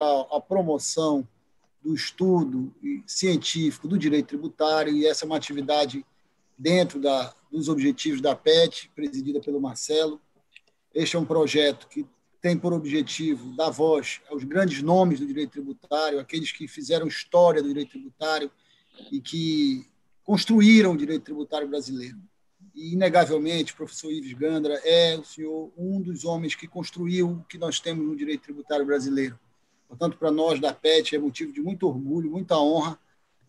a, a promoção do estudo científico do direito tributário, e essa é uma atividade dentro da, dos objetivos da PET, presidida pelo Marcelo. Este é um projeto que tem por objetivo dar voz aos grandes nomes do direito tributário, aqueles que fizeram história do direito tributário e que construíram o direito tributário brasileiro. E, inegavelmente, o professor Ives Gandra é o senhor um dos homens que construiu o que nós temos no direito tributário brasileiro Portanto, para nós da PET é motivo de muito orgulho, muita honra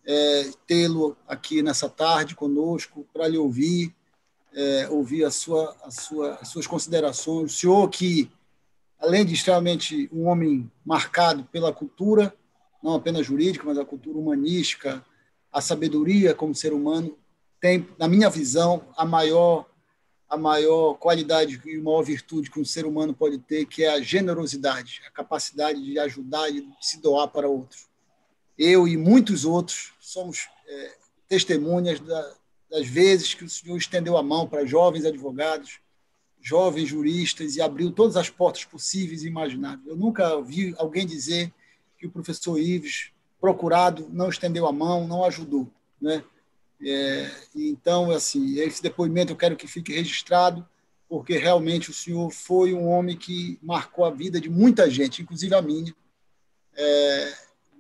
é, tê-lo aqui nessa tarde conosco para lhe ouvir, é, ouvir a sua, a sua, as suas considerações. O senhor que, além de extremamente um homem marcado pela cultura, não apenas jurídica, mas a cultura humanística, a sabedoria como ser humano, tem, na minha visão, a maior a maior qualidade e maior virtude que um ser humano pode ter, que é a generosidade, a capacidade de ajudar e de se doar para outros. Eu e muitos outros somos é, testemunhas da, das vezes que o Senhor estendeu a mão para jovens advogados, jovens juristas e abriu todas as portas possíveis e imagináveis. Eu nunca vi alguém dizer que o professor Ives, procurado, não estendeu a mão, não ajudou. Né? É, então, assim, esse depoimento eu quero que fique registrado, porque realmente o senhor foi um homem que marcou a vida de muita gente, inclusive a minha, é,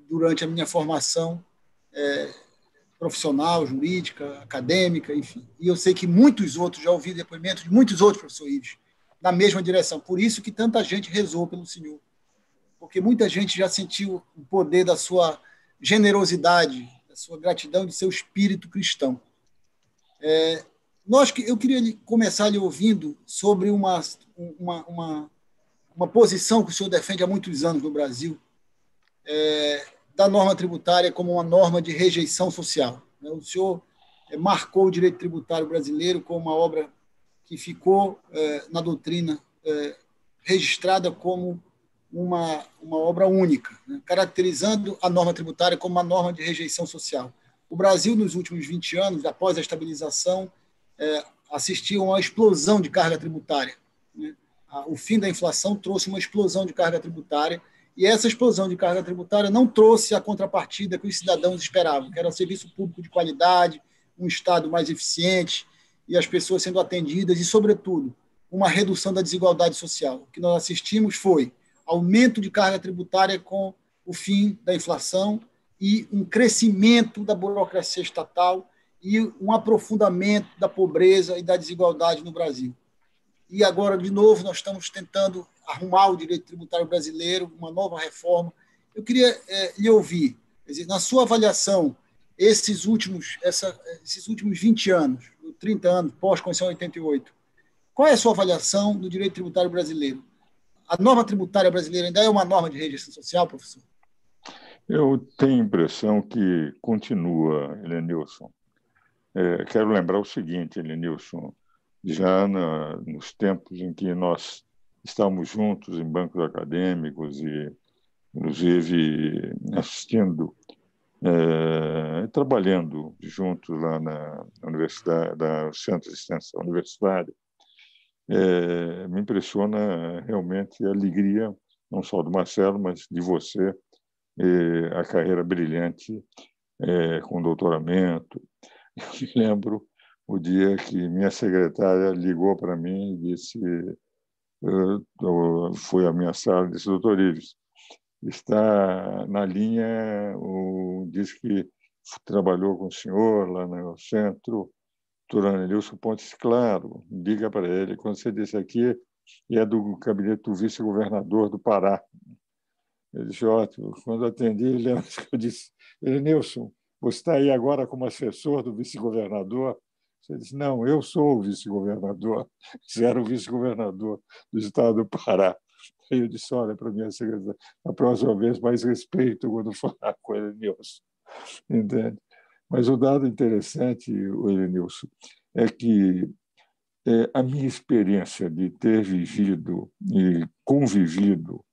durante a minha formação é, profissional, jurídica, acadêmica, enfim. E eu sei que muitos outros, já ouviram depoimentos de muitos outros professores na mesma direção. Por isso que tanta gente rezou pelo senhor, porque muita gente já sentiu o poder da sua generosidade sua gratidão de seu espírito cristão. É, nós que eu queria começar lhe ouvindo sobre uma, uma, uma, uma, posição que o senhor defende há muitos anos no Brasil é, da norma tributária como uma norma de rejeição social. Né? O senhor é, marcou o direito tributário brasileiro como uma obra que ficou é, na doutrina é, registrada como uma, uma obra única, né? caracterizando a norma tributária como uma norma de rejeição social. O Brasil, nos últimos 20 anos, após a estabilização, é, assistiu a uma explosão de carga tributária. Né? O fim da inflação trouxe uma explosão de carga tributária, e essa explosão de carga tributária não trouxe a contrapartida que os cidadãos esperavam, que era um serviço público de qualidade, um Estado mais eficiente e as pessoas sendo atendidas, e, sobretudo, uma redução da desigualdade social. O que nós assistimos foi aumento de carga tributária com o fim da inflação e um crescimento da burocracia estatal e um aprofundamento da pobreza e da desigualdade no Brasil. E agora, de novo, nós estamos tentando arrumar o direito tributário brasileiro, uma nova reforma. Eu queria é, lhe ouvir, dizer, na sua avaliação, esses últimos, essa, esses últimos 20 anos, 30 anos, pós-Constituição 88, qual é a sua avaliação do direito tributário brasileiro? A norma tributária brasileira ainda é uma norma de registro social, professor? Eu tenho a impressão que continua, Helenilson. É, quero lembrar o seguinte, Helenilson, já na, nos tempos em que nós estávamos juntos em bancos acadêmicos e, inclusive, assistindo, é, trabalhando juntos lá na universidade, no Centro de Extensão Universitária, é, me impressiona é, realmente a alegria, não só do Marcelo, mas de você, é, a carreira brilhante é, com doutoramento. Eu me lembro o dia que minha secretária ligou para mim e disse, foi ameaçada minha sala disse, doutor Ives, está na linha, o, diz que trabalhou com o senhor lá no centro, Nilson Pontes Claro, diga para ele, quando você disse aqui, é do gabinete do vice-governador do Pará. Ele disse, ótimo, quando atendi, lembra que eu disse, ele, Nilson, você está aí agora como assessor do vice-governador? Você disse, não, eu sou o vice-governador, você era o vice-governador do estado do Pará. Aí eu disse, olha, para minha secretária, a próxima vez mais respeito quando falar com ele, Nilson. Entende? Mas o dado interessante, Elenilson, é que é, a minha experiência de ter vivido e convivido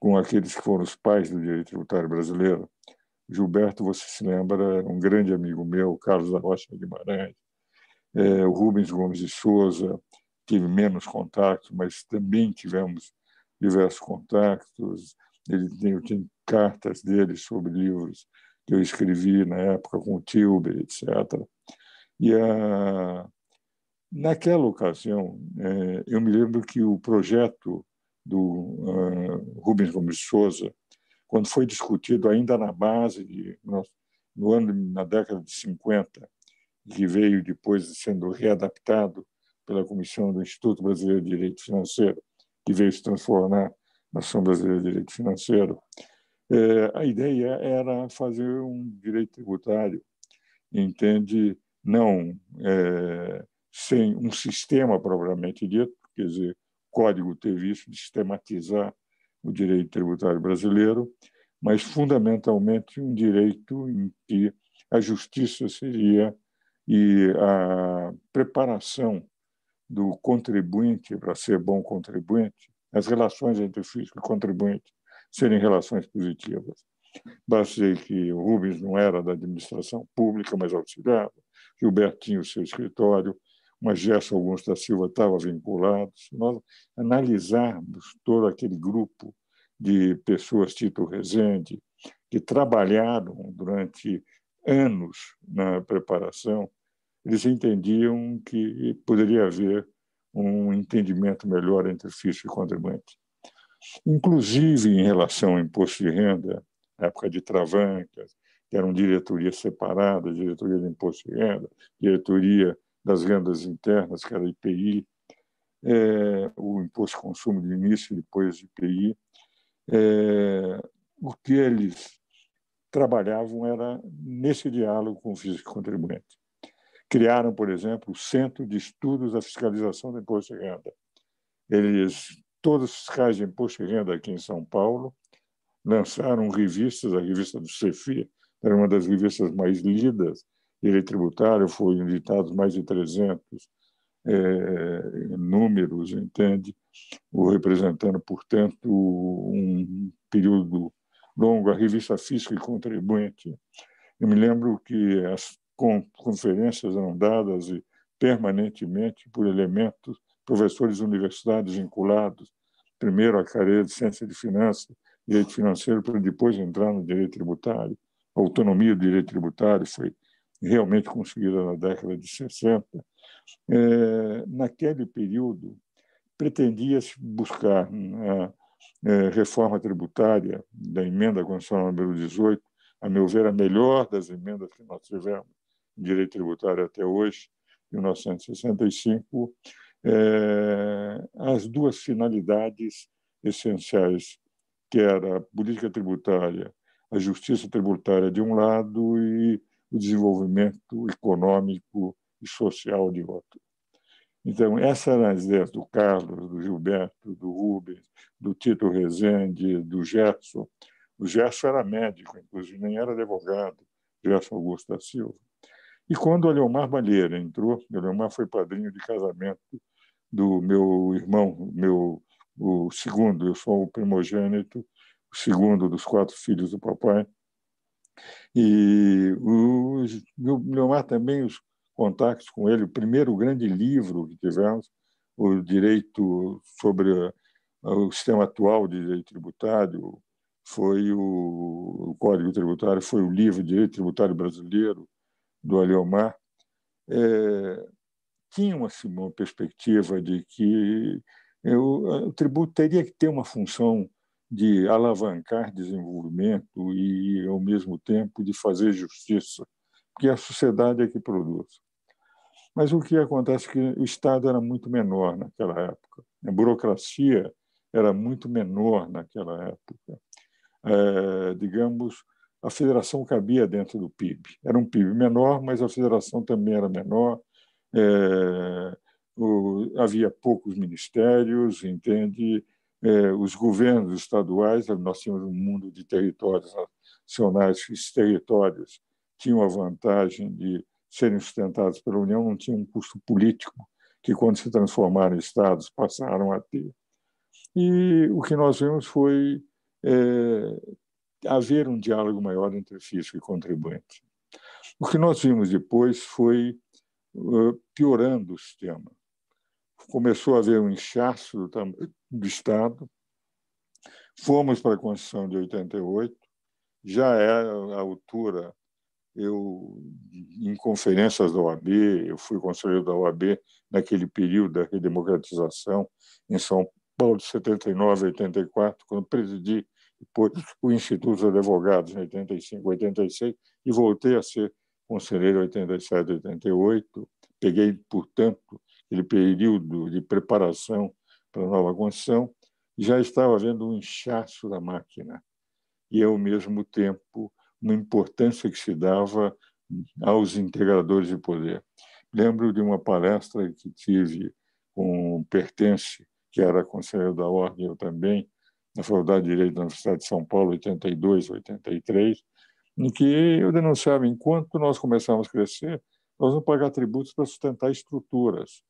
com aqueles que foram os pais do direito tributário brasileiro, Gilberto, você se lembra, um grande amigo meu, Carlos da Rocha Guimarães, é, o Rubens Gomes de Souza, tive menos contato, mas também tivemos diversos contatos. Ele tem, eu tenho cartas dele sobre livros que eu escrevi na época com o Tilber, etc. E a... naquela ocasião, é, eu me lembro que o projeto do ah, Rubens Gomes Souza, quando foi discutido ainda na base, de, no ano, na década de 50, que veio depois sendo readaptado pela comissão do Instituto Brasileiro de Direito Financeiro, que veio se transformar na Ação Brasileira de Direito Financeiro, é, a ideia era fazer um direito tributário, entende, não é, sem um sistema propriamente dito, quer dizer, código teve isso de sistematizar o direito tributário brasileiro, mas fundamentalmente um direito em que a justiça seria e a preparação do contribuinte para ser bom contribuinte, as relações entre fisco e contribuinte serem relações positivas. Bastei que o Rubens não era da administração pública, mas auxiliava, Gilberto tinha o seu escritório, mas Gerson Augusto da Silva estava vinculado. Se nós analisarmos todo aquele grupo de pessoas, Tito Rezende, que trabalharam durante anos na preparação, eles entendiam que poderia haver um entendimento melhor entre fisco e contribuinte inclusive em relação ao imposto de renda, na época de Travancas, que eram diretorias separadas, diretoria de imposto de renda, diretoria das rendas internas, que era IPI, é, o imposto de consumo de início e depois de IPI, é, o que eles trabalhavam era nesse diálogo com o físico contribuinte. Criaram, por exemplo, o Centro de Estudos da Fiscalização do Imposto de Renda. Eles todos de imposto de renda aqui em São Paulo, lançaram revistas, a revista do Cefi era uma das revistas mais lidas, ele é tributário foi editado mais de 300 é, números, entende? O representando, portanto, um período longo, a revista Fisco e Contribuinte. Eu me lembro que as conferências eram dadas permanentemente por elementos professores universitários, vinculados, primeiro à carreira de ciência de finanças, direito financeiro, para depois entrar no direito tributário. A autonomia do direito tributário foi realmente conseguida na década de 60. É, naquele período, pretendia-se buscar a né, é, reforma tributária da emenda constitucional número 18, a meu ver, a melhor das emendas que nós tivemos em direito tributário até hoje, em 1965, é, as duas finalidades essenciais, que era a política tributária, a justiça tributária de um lado e o desenvolvimento econômico e social de outro. Então, essa eram as ideias do Carlos, do Gilberto, do Rubens, do Tito Rezende, do Gerson. O Gerson era médico, inclusive, nem era advogado, Gerson Augusto da Silva. E quando o Leomar Malheira entrou, o Leomar foi padrinho de casamento do meu irmão, meu o segundo, eu sou o primogênito, o segundo dos quatro filhos do papai. E o, Leomar também, os contatos com ele, o primeiro grande livro que tivemos, o direito sobre o sistema atual de direito tributário, foi o, o Código Tributário, foi o livro Direito Tributário Brasileiro, do Aleomar. É, tinham assim, uma perspectiva de que eu, eh, o tributo teria que ter uma função de alavancar desenvolvimento e, ao mesmo tempo, de fazer justiça, porque a sociedade é que produz. Mas o que acontece é que o Estado era muito menor naquela época, a burocracia era muito menor naquela época. É, digamos, a federação cabia dentro do PIB. Era um PIB menor, mas a federação também era menor, é, o, havia poucos ministérios, entende? É, os governos estaduais, nós tínhamos um mundo de territórios nacionais, esses territórios tinham a vantagem de serem sustentados pela União, não tinham um custo político, que quando se transformaram em estados passaram a ter. E o que nós vimos foi é, haver um diálogo maior entre fisco e contribuinte. O que nós vimos depois foi piorando o sistema. Começou a haver um inchaço do, do Estado, fomos para a Constituição de 88, já era a altura, eu, em conferências da OAB, eu fui conselheiro da OAB naquele período da redemocratização em São Paulo, de 79 a 84, quando presidi o Instituto dos Advogados, em 85, 86, e voltei a ser Conselheiro 87 88, peguei, portanto, aquele período de preparação para a nova Constituição, e já estava havendo um inchaço da máquina e, ao mesmo tempo, uma importância que se dava aos integradores de poder. Lembro de uma palestra que tive com o Pertence, que era conselheiro da Ordem, eu também, na Faculdade de Direito da Universidade de São Paulo, 82, 83, em que eu denunciava, enquanto nós começamos a crescer, nós vamos pagar tributos para sustentar estruturas.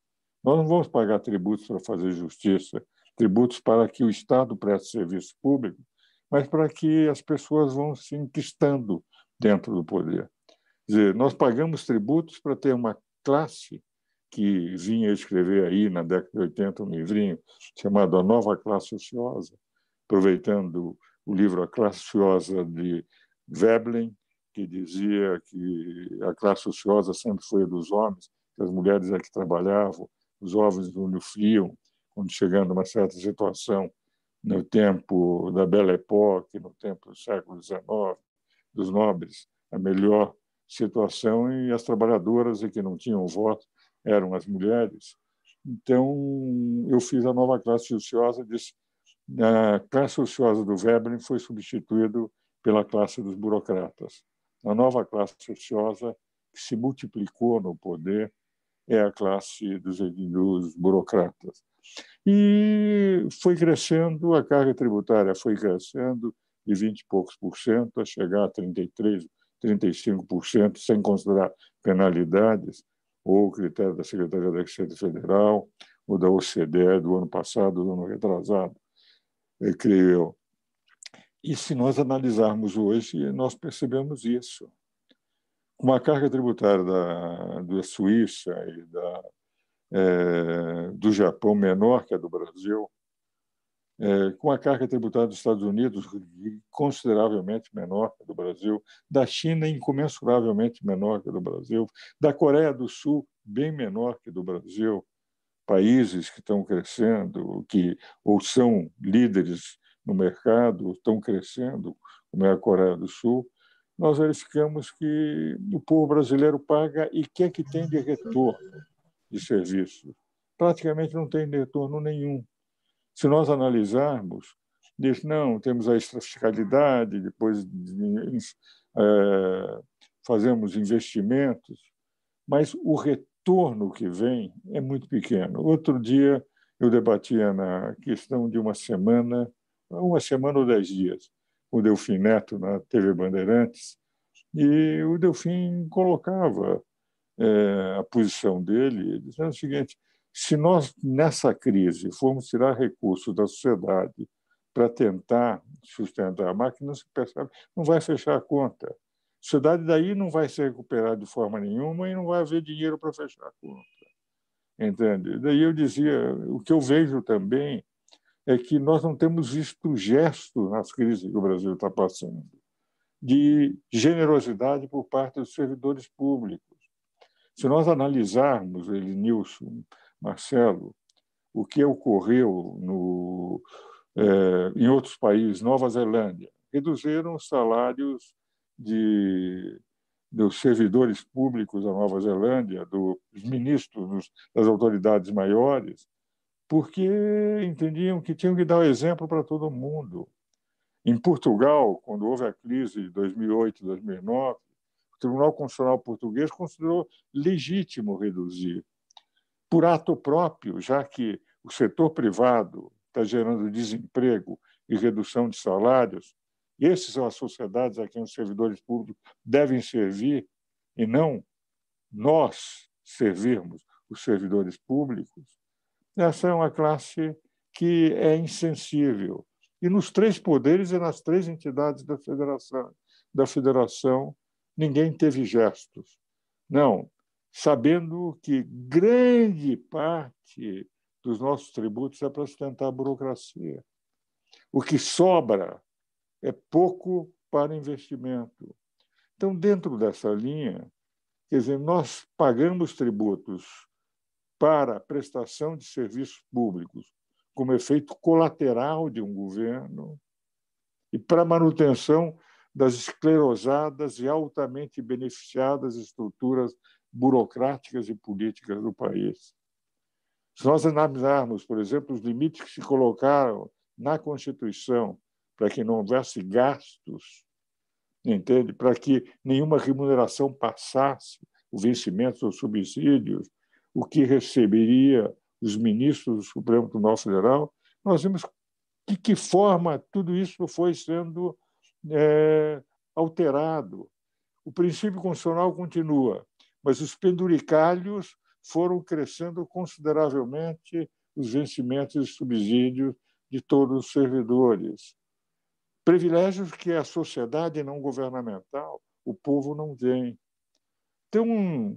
Nós não vamos pagar tributos para fazer justiça, tributos para que o Estado preste serviço público, mas para que as pessoas vão se enquistando dentro do poder. Quer dizer, nós pagamos tributos para ter uma classe que vinha escrever aí na década de 80 um livrinho chamado A Nova Classe Ociosa, aproveitando o livro A Classe Ociosa de Veblen, que dizia que a classe ociosa sempre foi a dos homens, que as mulheres é que trabalhavam, os homens não sofriam, quando chegando a uma certa situação no tempo da Belle Époque, no tempo do século XIX, dos nobres, a melhor situação e as trabalhadoras e que não tinham voto eram as mulheres. Então, eu fiz a nova classe ociosa, disse, a classe ociosa do Veblen foi substituído pela classe dos burocratas. A nova classe ociosa que se multiplicou no poder é a classe dos, dos burocratas. E foi crescendo, a carga tributária foi crescendo de 20 e poucos por cento a chegar a 33, 35 por cento, sem considerar penalidades, ou o critério da Secretaria da Receita Federal, ou da OCDE do ano passado, do ano retrasado, eh, creio eu. E se nós analisarmos hoje, nós percebemos isso. Uma carga tributária da, da Suíça e da, é, do Japão menor que a do Brasil, é, com a carga tributária dos Estados Unidos consideravelmente menor que a do Brasil, da China incomensuravelmente menor que a do Brasil, da Coreia do Sul bem menor que a do Brasil, países que estão crescendo, que ou são líderes no mercado, estão crescendo, como é a Coreia do Sul, nós verificamos que o povo brasileiro paga e quer é que tem de retorno de serviço. Praticamente não tem retorno nenhum. Se nós analisarmos, diz, não, temos a extrafiscalidade, depois é, fazemos investimentos, mas o retorno que vem é muito pequeno. Outro dia eu debatia na questão de uma semana uma semana ou dez dias, o Delfim Neto na TV Bandeirantes, e o Delfim colocava é, a posição dele, dizendo o seguinte: se nós, nessa crise, formos tirar recursos da sociedade para tentar sustentar a máquina, se percebe, não vai fechar a conta. A sociedade daí não vai se recuperar de forma nenhuma e não vai haver dinheiro para fechar a conta. Entende? Daí eu dizia: o que eu vejo também é que nós não temos visto gesto nas crises que o Brasil está passando de generosidade por parte dos servidores públicos. Se nós analisarmos, ele, Nilson, Marcelo, o que ocorreu no, é, em outros países, Nova Zelândia, reduziram os salários de, dos servidores públicos da Nova Zelândia, dos ministros, das autoridades maiores, porque entendiam que tinham que dar o exemplo para todo mundo. Em Portugal, quando houve a crise de 2008, 2009, o Tribunal Constitucional Português considerou legítimo reduzir, por ato próprio, já que o setor privado está gerando desemprego e redução de salários, essas são as sociedades a quem os servidores públicos devem servir e não nós servirmos os servidores públicos. Essa é uma classe que é insensível. E nos três poderes e nas três entidades da federação, da federação ninguém teve gestos. Não, sabendo que grande parte dos nossos tributos é para sustentar a burocracia. O que sobra é pouco para investimento. Então, dentro dessa linha, quer dizer, nós pagamos tributos para a prestação de serviços públicos como efeito colateral de um governo e para a manutenção das esclerosadas e altamente beneficiadas estruturas burocráticas e políticas do país. Se nós analisarmos, por exemplo, os limites que se colocaram na Constituição para que não houvesse gastos, entende? Para que nenhuma remuneração passasse, o vencimento dos subsídios, o que receberia os ministros do Supremo Tribunal Federal, nós vimos de que forma tudo isso foi sendo é, alterado. O princípio constitucional continua, mas os penduricalhos foram crescendo consideravelmente os vencimentos e subsídios de todos os servidores. Privilégios que a sociedade não governamental, o povo não tem. Então,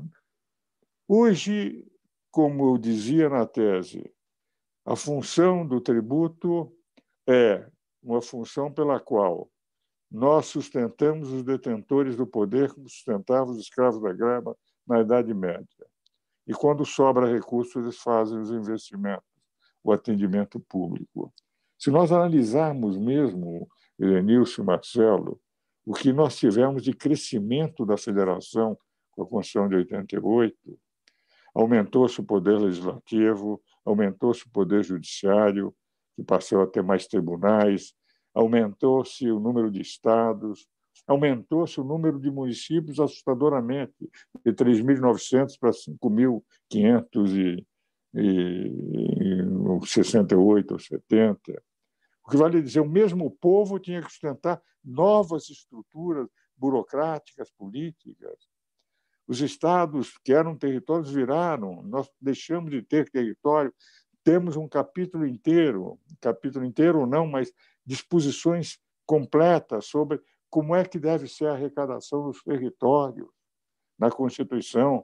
Hoje, como eu dizia na tese, a função do tributo é uma função pela qual nós sustentamos os detentores do poder como sustentavam os escravos da grama na Idade Média. E quando sobra recursos, eles fazem os investimentos, o atendimento público. Se nós analisarmos mesmo, Elenilson e Marcelo, o que nós tivemos de crescimento da federação com a Constituição de 88, Aumentou-se o poder legislativo, aumentou-se o poder judiciário, que passou a ter mais tribunais, aumentou-se o número de estados, aumentou-se o número de municípios assustadoramente, de 3.900 para 5.568 ou 70. O que vale dizer, o mesmo povo tinha que sustentar novas estruturas burocráticas, políticas, os estados que eram territórios viraram, nós deixamos de ter território, temos um capítulo inteiro, capítulo inteiro ou não, mas disposições completas sobre como é que deve ser a arrecadação dos territórios na Constituição.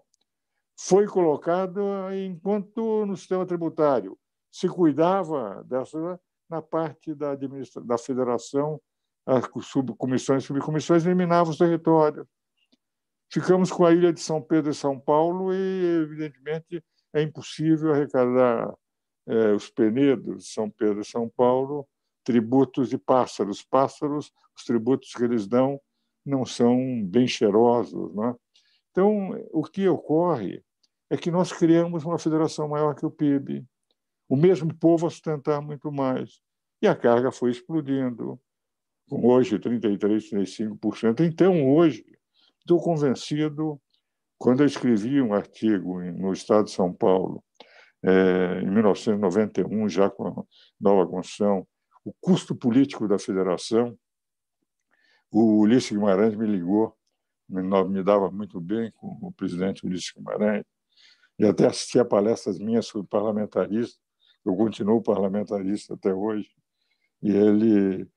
Foi colocada enquanto no sistema tributário se cuidava dessa na parte da, da federação, as subcomissões, subcomissões eliminavam os territórios Ficamos com a ilha de São Pedro e São Paulo e, evidentemente, é impossível arrecadar é, os penedos de São Pedro e São Paulo tributos de pássaros. Pássaros, os tributos que eles dão não são bem cheirosos. Né? Então, o que ocorre é que nós criamos uma federação maior que o PIB, o mesmo povo a sustentar muito mais. E a carga foi explodindo, com hoje 33%, 35%. Então, hoje, Estou convencido, quando eu escrevi um artigo no Estado de São Paulo, é, em 1991, já com a nova Constituição, o custo político da federação, o Ulisses Guimarães me ligou, me, me dava muito bem com o presidente Ulisses Guimarães, e até assistia palestras minhas sobre parlamentarismo, eu continuo parlamentarista até hoje, e ele,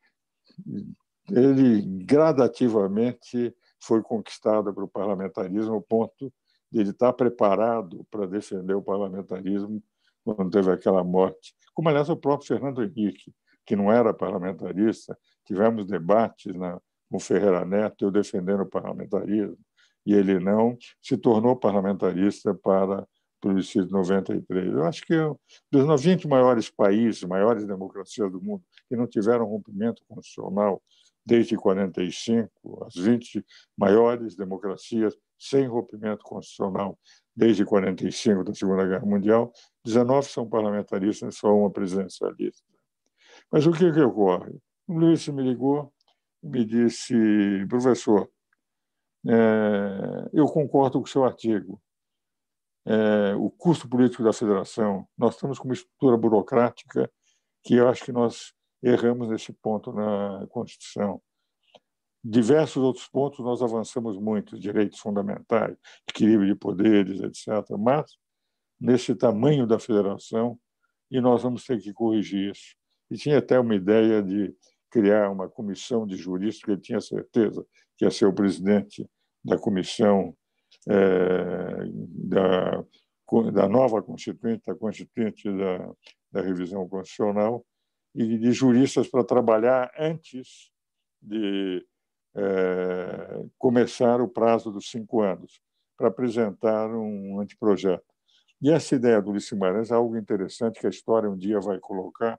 ele gradativamente foi conquistada o parlamentarismo, ao ponto de ele estar preparado para defender o parlamentarismo quando teve aquela morte. Como, aliás, o próprio Fernando Henrique, que não era parlamentarista, tivemos debates na, com Ferreira Neto, eu defendendo o parlamentarismo, e ele não se tornou parlamentarista para o plebiscito de 93. Eu acho que eu, é dos 90 maiores países, maiores democracias do mundo, que não tiveram rompimento constitucional desde 45, as 20 maiores democracias sem rompimento constitucional desde 45 da Segunda Guerra Mundial, 19 são parlamentaristas e só uma presidencialista. Mas o que, que ocorre? O Luiz me ligou e me disse, professor, é, eu concordo com o seu artigo. É, o custo político da federação, nós temos uma estrutura burocrática que eu acho que nós erramos nesse ponto na Constituição. Diversos outros pontos nós avançamos muito, direitos fundamentais, equilíbrio de poderes, etc. Mas, nesse tamanho da federação, e nós vamos ter que corrigir isso. E tinha até uma ideia de criar uma comissão de juristas, que ele tinha certeza que ia ser o presidente da comissão é, da, da nova Constituinte, da Constituinte da, da Revisão Constitucional, e de juristas para trabalhar antes de é, começar o prazo dos cinco anos para apresentar um anteprojeto. E essa ideia do Ulisses Guimarães é algo interessante que a história um dia vai colocar,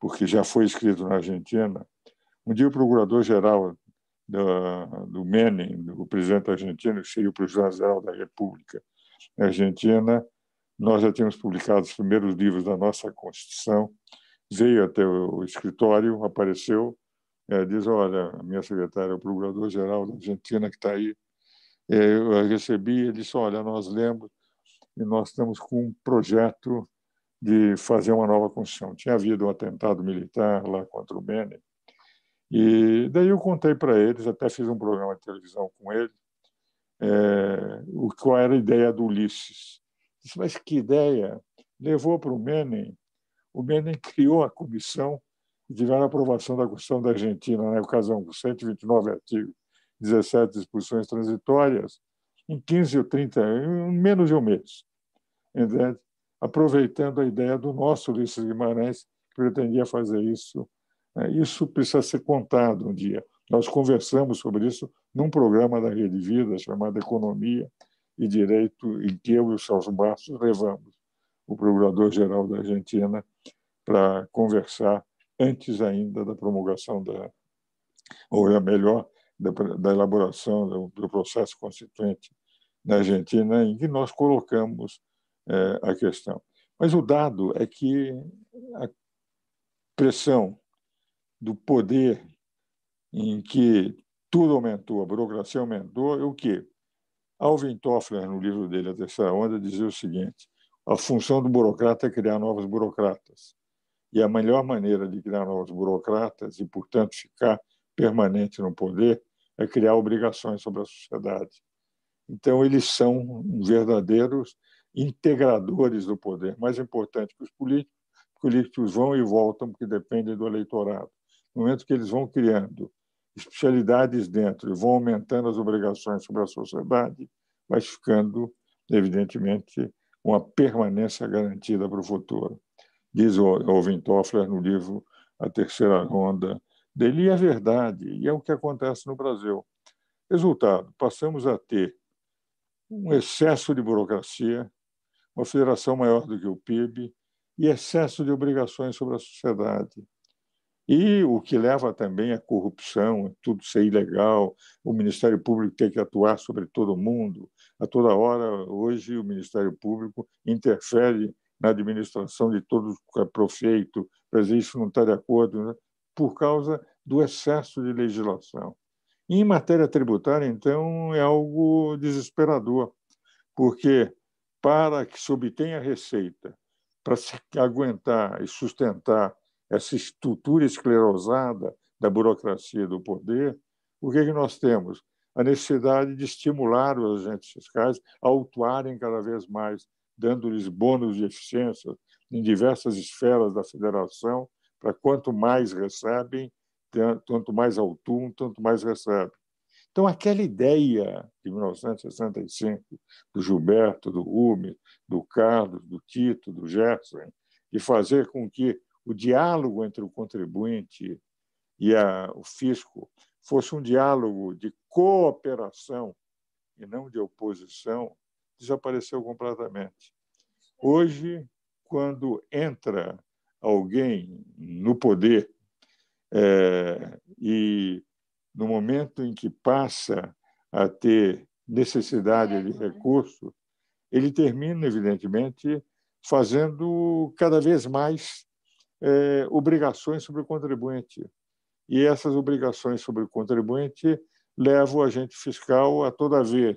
porque já foi escrito na Argentina. Um dia o procurador-geral do, do Menem, o presidente argentino, cheio para o Jornal da República Argentina. Nós já tínhamos publicado os primeiros livros da nossa Constituição, veio até o escritório, apareceu, é, diz, olha, minha secretária, é o procurador-geral da Argentina que está aí, é, eu recebi, ele disse, olha, nós lemos e nós estamos com um projeto de fazer uma nova Constituição. Tinha havido um atentado militar lá contra o Menem, e daí eu contei para eles, até fiz um programa de televisão com ele, é, o, qual era a ideia do Ulisses. Disse, mas que ideia? Levou para o Menem o Menem criou a comissão e tiveram a aprovação da Constituição da Argentina, na né? ocasião, com 129 artigos, 17 disposições transitórias, em 15 ou 30, em menos de um mês, entende? aproveitando a ideia do nosso Ulisses Guimarães, que pretendia fazer isso. Né? Isso precisa ser contado um dia. Nós conversamos sobre isso num programa da Rede Vida chamado Economia e Direito, em que eu e o Celso Bastos levamos o procurador-geral da Argentina, para conversar antes ainda da promulgação da, ou é melhor, da, da elaboração do, do, processo constituinte na Argentina, em que nós colocamos é, a questão. Mas o dado é que a pressão do poder em que tudo aumentou, a burocracia aumentou, é o que? Alvin Toffler, no livro dele, A Terceira Onda, dizia o seguinte: a função do burocrata é criar novos burocratas. E a melhor maneira de criar novos burocratas e, portanto, ficar permanente no poder é criar obrigações sobre a sociedade. Então, eles são verdadeiros integradores do poder. Mais importante que os políticos, políticos vão e voltam, porque dependem do eleitorado. No momento que eles vão criando especialidades dentro e vão aumentando as obrigações sobre a sociedade, vai ficando, evidentemente, uma permanência garantida para o futuro. Diz o Alvin Toffler no livro A Terceira Ronda dele, e é verdade, e é o que acontece no Brasil. Resultado, passamos a ter um excesso de burocracia, uma federação maior do que o PIB e excesso de obrigações sobre a sociedade. E o que leva também à corrupção, a tudo ser ilegal, o Ministério Público ter que atuar sobre todo mundo. A toda hora, hoje, o Ministério Público interfere na administração de todo o prefeito, mas isso não está de acordo, né? por causa do excesso de legislação. E em matéria tributária, então, é algo desesperador, porque para que se obtenha receita, para se aguentar e sustentar essa estrutura esclerosada da burocracia e do poder, o que, é que nós temos? A necessidade de estimular os agentes fiscais a autuarem cada vez mais, dando-lhes bônus de eficiência em diversas esferas da federação, para quanto mais recebem, tanto mais autuam, tanto mais recebem. Então, aquela ideia de 1965, do Gilberto, do Rumi, do Carlos, do Tito, do Jefferson, de fazer com que o diálogo entre o contribuinte e a, o fisco fosse um diálogo de cooperação e não de oposição, desapareceu completamente. Hoje, quando entra alguém no poder é, e no momento em que passa a ter necessidade de né? recurso, ele termina, evidentemente, fazendo cada vez mais é, obrigações sobre o contribuinte. E essas obrigações sobre o contribuinte levam o agente fiscal a toda vez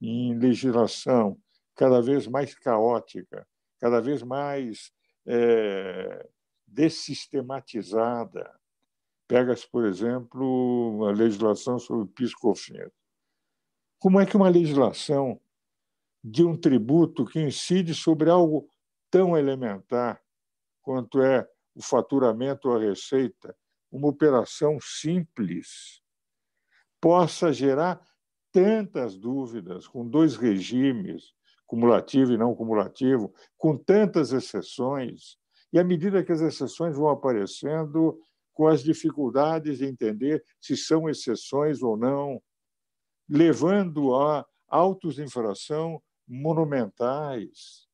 em legislação cada vez mais caótica, cada vez mais é, dessistematizada. se por exemplo, a legislação sobre piscofins. Como é que uma legislação de um tributo que incide sobre algo tão elementar quanto é o faturamento ou a receita, uma operação simples possa gerar tantas dúvidas com dois regimes, cumulativo e não cumulativo, com tantas exceções, e à medida que as exceções vão aparecendo, com as dificuldades de entender se são exceções ou não, levando a autos de infração monumentais.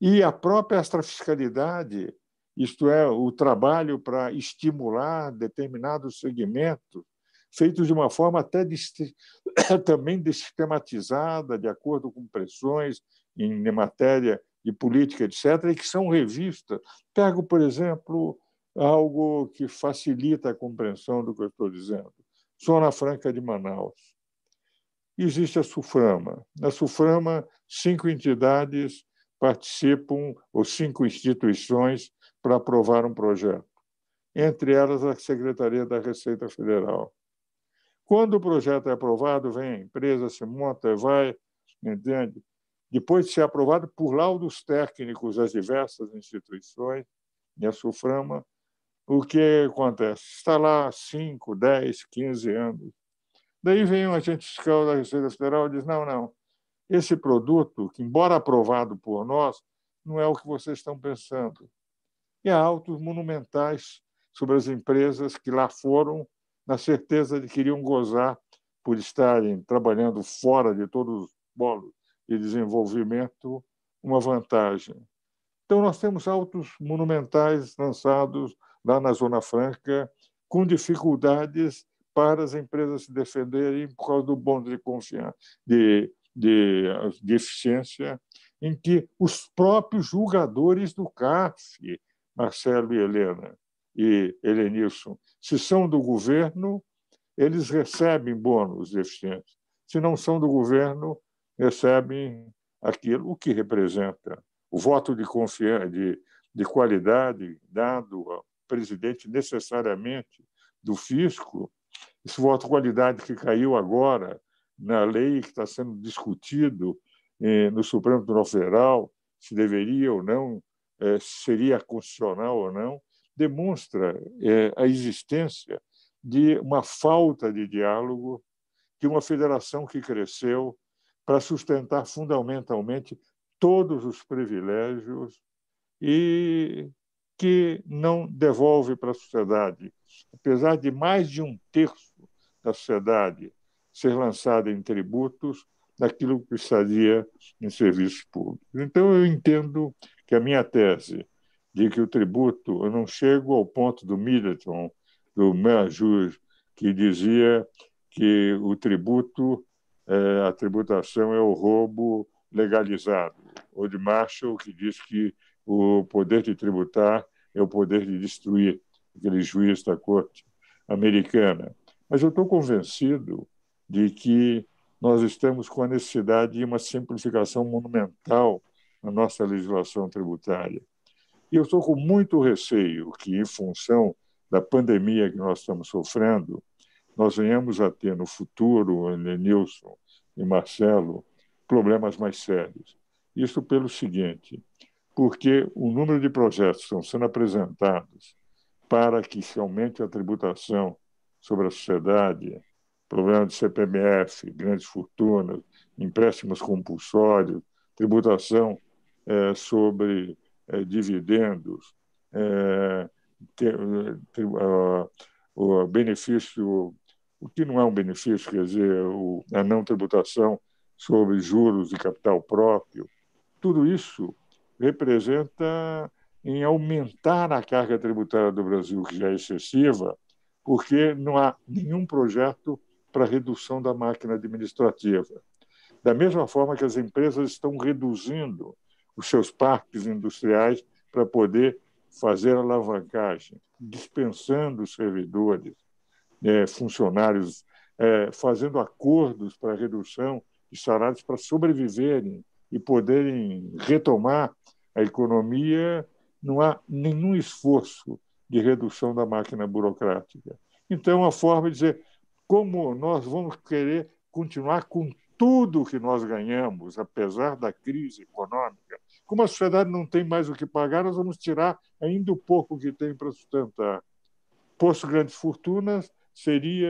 E a própria extrafiscalidade isto é, o trabalho para estimular determinado segmento feito de uma forma até de, também sistematizada, de acordo com pressões em matéria de política, etc., e que são revistas. Pego, por exemplo, algo que facilita a compreensão do que eu estou dizendo. Zona Franca de Manaus. Existe a SUFRAMA. Na SUFRAMA, cinco entidades participam, ou cinco instituições para aprovar um projeto, entre elas a Secretaria da Receita Federal. Quando o projeto é aprovado, vem a empresa, se monta, vai, entende? Depois de ser aprovado por laudos técnicos das diversas instituições e né, a SUFRAMA, o que acontece? Está lá 5, 10, 15 anos. Daí vem um agente fiscal da Receita Federal e diz: não, não, esse produto, que embora aprovado por nós, não é o que vocês estão pensando e há autos monumentais sobre as empresas que lá foram, na certeza de que iriam gozar por estarem trabalhando fora de todos os bolos de desenvolvimento, uma vantagem. Então, nós temos autos monumentais lançados lá na Zona Franca, com dificuldades para as empresas se defenderem por causa do bonde de confiança, de, de, de eficiência, em que os próprios julgadores do CAF Marcelo e Helena e Helenilson, se são do governo, eles recebem bônus deficientes. Se não são do governo, recebem aquilo o que representa o voto de confiança, de, de qualidade dado ao presidente necessariamente do fisco. Esse voto de qualidade que caiu agora na lei que está sendo discutido eh, no Supremo Tribunal Federal, se deveria ou não eh, seria constitucional ou não, demonstra eh, a existência de uma falta de diálogo de uma federação que cresceu para sustentar fundamentalmente todos os privilégios e que não devolve para a sociedade. Apesar de mais de um terço da sociedade ser lançada em tributos daquilo que estaria em serviços públicos. Então, eu entendo que a minha tese de que o tributo, eu não chego ao ponto do Middleton, do Merjur, que dizia que o tributo, é, a tributação é o roubo legalizado, ou de Marshall, que diz que o poder de tributar é o poder de destruir, aquele juiz da corte americana. Mas eu estou convencido de que nós estamos com a necessidade de uma simplificação monumental na nossa legislação tributária. E eu estou com muito receio que, em função da pandemia que nós estamos sofrendo, nós venhamos a ter no futuro, Nilson e Marcelo, problemas mais sérios. Isso pelo seguinte, porque o número de projetos que estão sendo apresentados para que se aumente a tributação sobre a sociedade, problema de CPMF, grandes fortunas, empréstimos compulsórios, tributação é, sobre é, dividendos, é, ter, ter, uh, o benefício, o que não é um benefício, quer dizer, o, a não tributação sobre juros e capital próprio, tudo isso representa em aumentar a carga tributária do Brasil, que já é excessiva, porque não há nenhum projeto para redução da máquina administrativa. Da mesma forma que as empresas estão reduzindo os seus parques industriais para poder fazer alavancagem, dispensando servidores, é, funcionários, é, fazendo acordos para redução de salários para sobreviverem e poderem retomar a economia, não há nenhum esforço de redução da máquina burocrática. Então, a forma de dizer como nós vamos querer continuar com tudo que nós ganhamos, apesar da crise econômica, como a sociedade não tem mais o que pagar, nós vamos tirar ainda o pouco que tem para sustentar. Posto grandes fortunas seria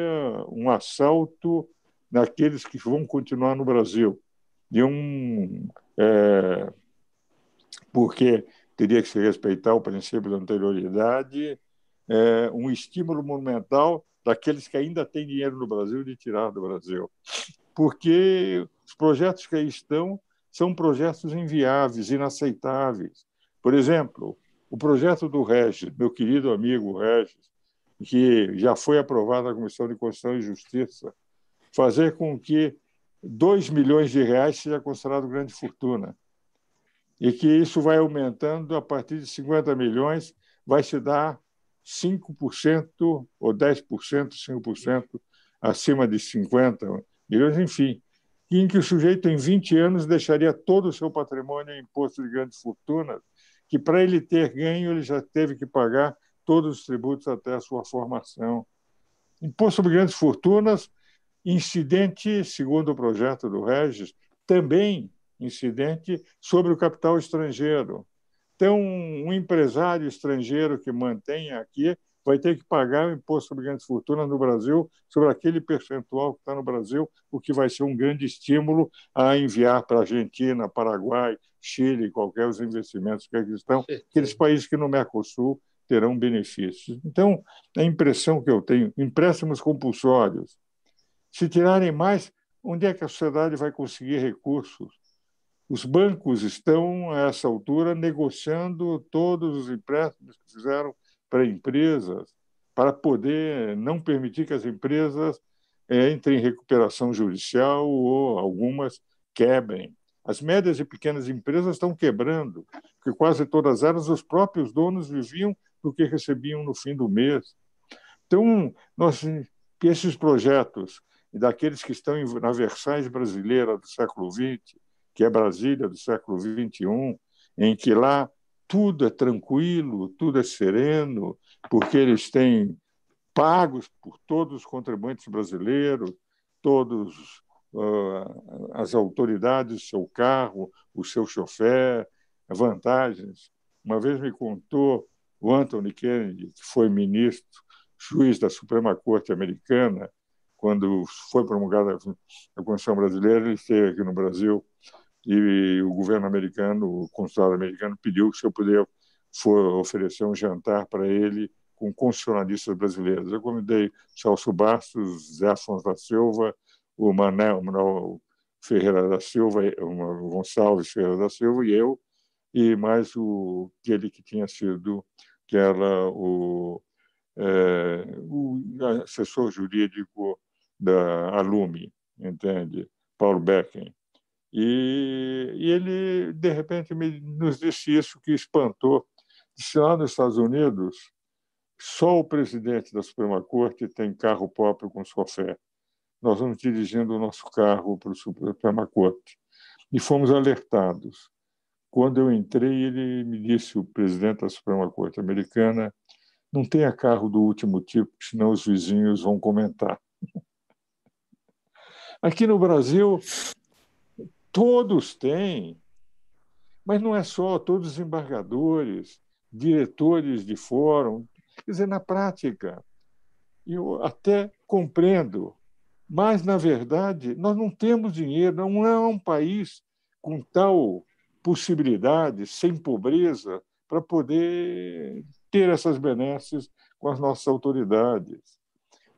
um assalto naqueles que vão continuar no Brasil. De um, é, porque teria que se respeitar o princípio da anterioridade, é, um estímulo monumental daqueles que ainda têm dinheiro no Brasil de tirar do Brasil. Porque os projetos que aí estão são projetos inviáveis, inaceitáveis. Por exemplo, o projeto do Regis, meu querido amigo Regis, que já foi aprovado na Comissão de Constituição e Justiça, fazer com que 2 milhões de reais seja considerado grande fortuna. E que isso vai aumentando a partir de 50 milhões, vai se dar 5% ou 10%, 5% acima de 50 milhões, enfim em que o sujeito, em 20 anos, deixaria todo o seu patrimônio em imposto de grande fortuna, que para ele ter ganho, ele já teve que pagar todos os tributos até a sua formação. Imposto sobre grandes fortunas, incidente, segundo o projeto do Regis, também incidente sobre o capital estrangeiro. Então, um empresário estrangeiro que mantenha aqui vai ter que pagar o imposto sobre grandes fortunas no Brasil sobre aquele percentual que está no Brasil, o que vai ser um grande estímulo a enviar para a Argentina, Paraguai, Chile, qualquer os investimentos que aqui estão, aqueles países que no Mercosul terão benefícios. Então, a impressão que eu tenho, empréstimos compulsórios, se tirarem mais, onde é que a sociedade vai conseguir recursos? Os bancos estão, a essa altura, negociando todos os empréstimos que fizeram para empresas para poder não permitir que as empresas eh, entrem em recuperação judicial ou algumas quebrem. As médias e pequenas empresas estão quebrando, porque quase todas elas os próprios donos viviam do que recebiam no fim do mês. Então, nós, esses projetos, daqueles que estão na Versailles brasileira do século XX, que é Brasília do século XXI, em que lá tudo é tranquilo, tudo é sereno, porque eles têm pagos por todos os contribuintes brasileiros, todos uh, as autoridades, seu carro, o seu chofer, vantagens. Uma vez me contou o Anthony Kennedy, que foi ministro, juiz da Suprema Corte americana, quando foi promulgada a Constituição Brasileira, ele esteve aqui no Brasil e o governo americano, o consulado americano, pediu que se eu puder for oferecer um jantar para ele com constitucionalistas brasileiros. Eu convidei Celso Bastos, Zé Afonso da Silva, o Manel, Manuel Ferreira da Silva, o Gonçalves Ferreira da Silva e eu, e mais o aquele que tinha sido que era o, é, o assessor jurídico da Alume, entende? Paulo Becken. E, e ele, de repente, me, nos disse isso que espantou. Disse lá ah, nos Estados Unidos, só o presidente da Suprema Corte tem carro próprio com sofé. Nós vamos dirigindo o nosso carro para a Suprema Corte. E fomos alertados. Quando eu entrei, ele me disse, o presidente da Suprema Corte americana, não tenha carro do último tipo, senão os vizinhos vão comentar. Aqui no Brasil, Todos têm, mas não é só, todos os embargadores, diretores de fórum, quer dizer, na prática. Eu até compreendo, mas, na verdade, nós não temos dinheiro, não é um país com tal possibilidade, sem pobreza, para poder ter essas benesses com as nossas autoridades.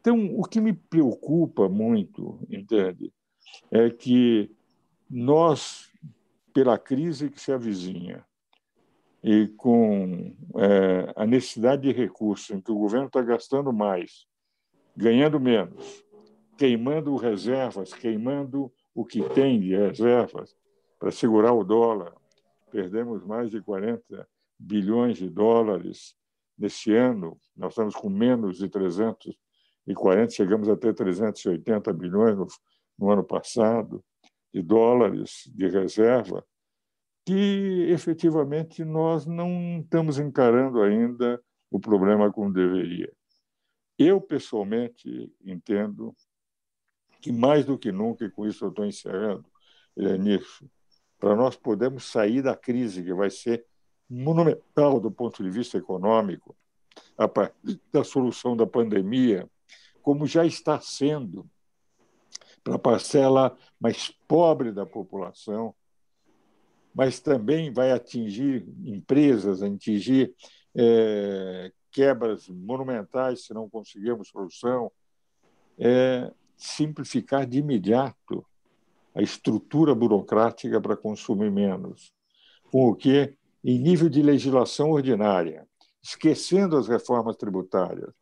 Então, o que me preocupa muito, entende, é que nós, pela crise que se avizinha e com é, a necessidade de recursos, em que o governo está gastando mais, ganhando menos, queimando reservas, queimando o que tem de reservas para segurar o dólar. Perdemos mais de 40 bilhões de dólares nesse ano. Nós estamos com menos de 340, chegamos até 380 bilhões no, no ano passado de dólares de reserva, que efetivamente nós não estamos encarando ainda o problema como deveria. Eu, pessoalmente, entendo que, mais do que nunca, e com isso eu estou encerrando, Lenir, para nós podermos sair da crise que vai ser monumental do ponto de vista econômico, a partir da solução da pandemia, como já está sendo, para a parcela mais pobre da população, mas também vai atingir empresas, atingir é, quebras monumentais se não conseguirmos solução. É, simplificar de imediato a estrutura burocrática para consumir menos, com o que, em nível de legislação ordinária, esquecendo as reformas tributárias,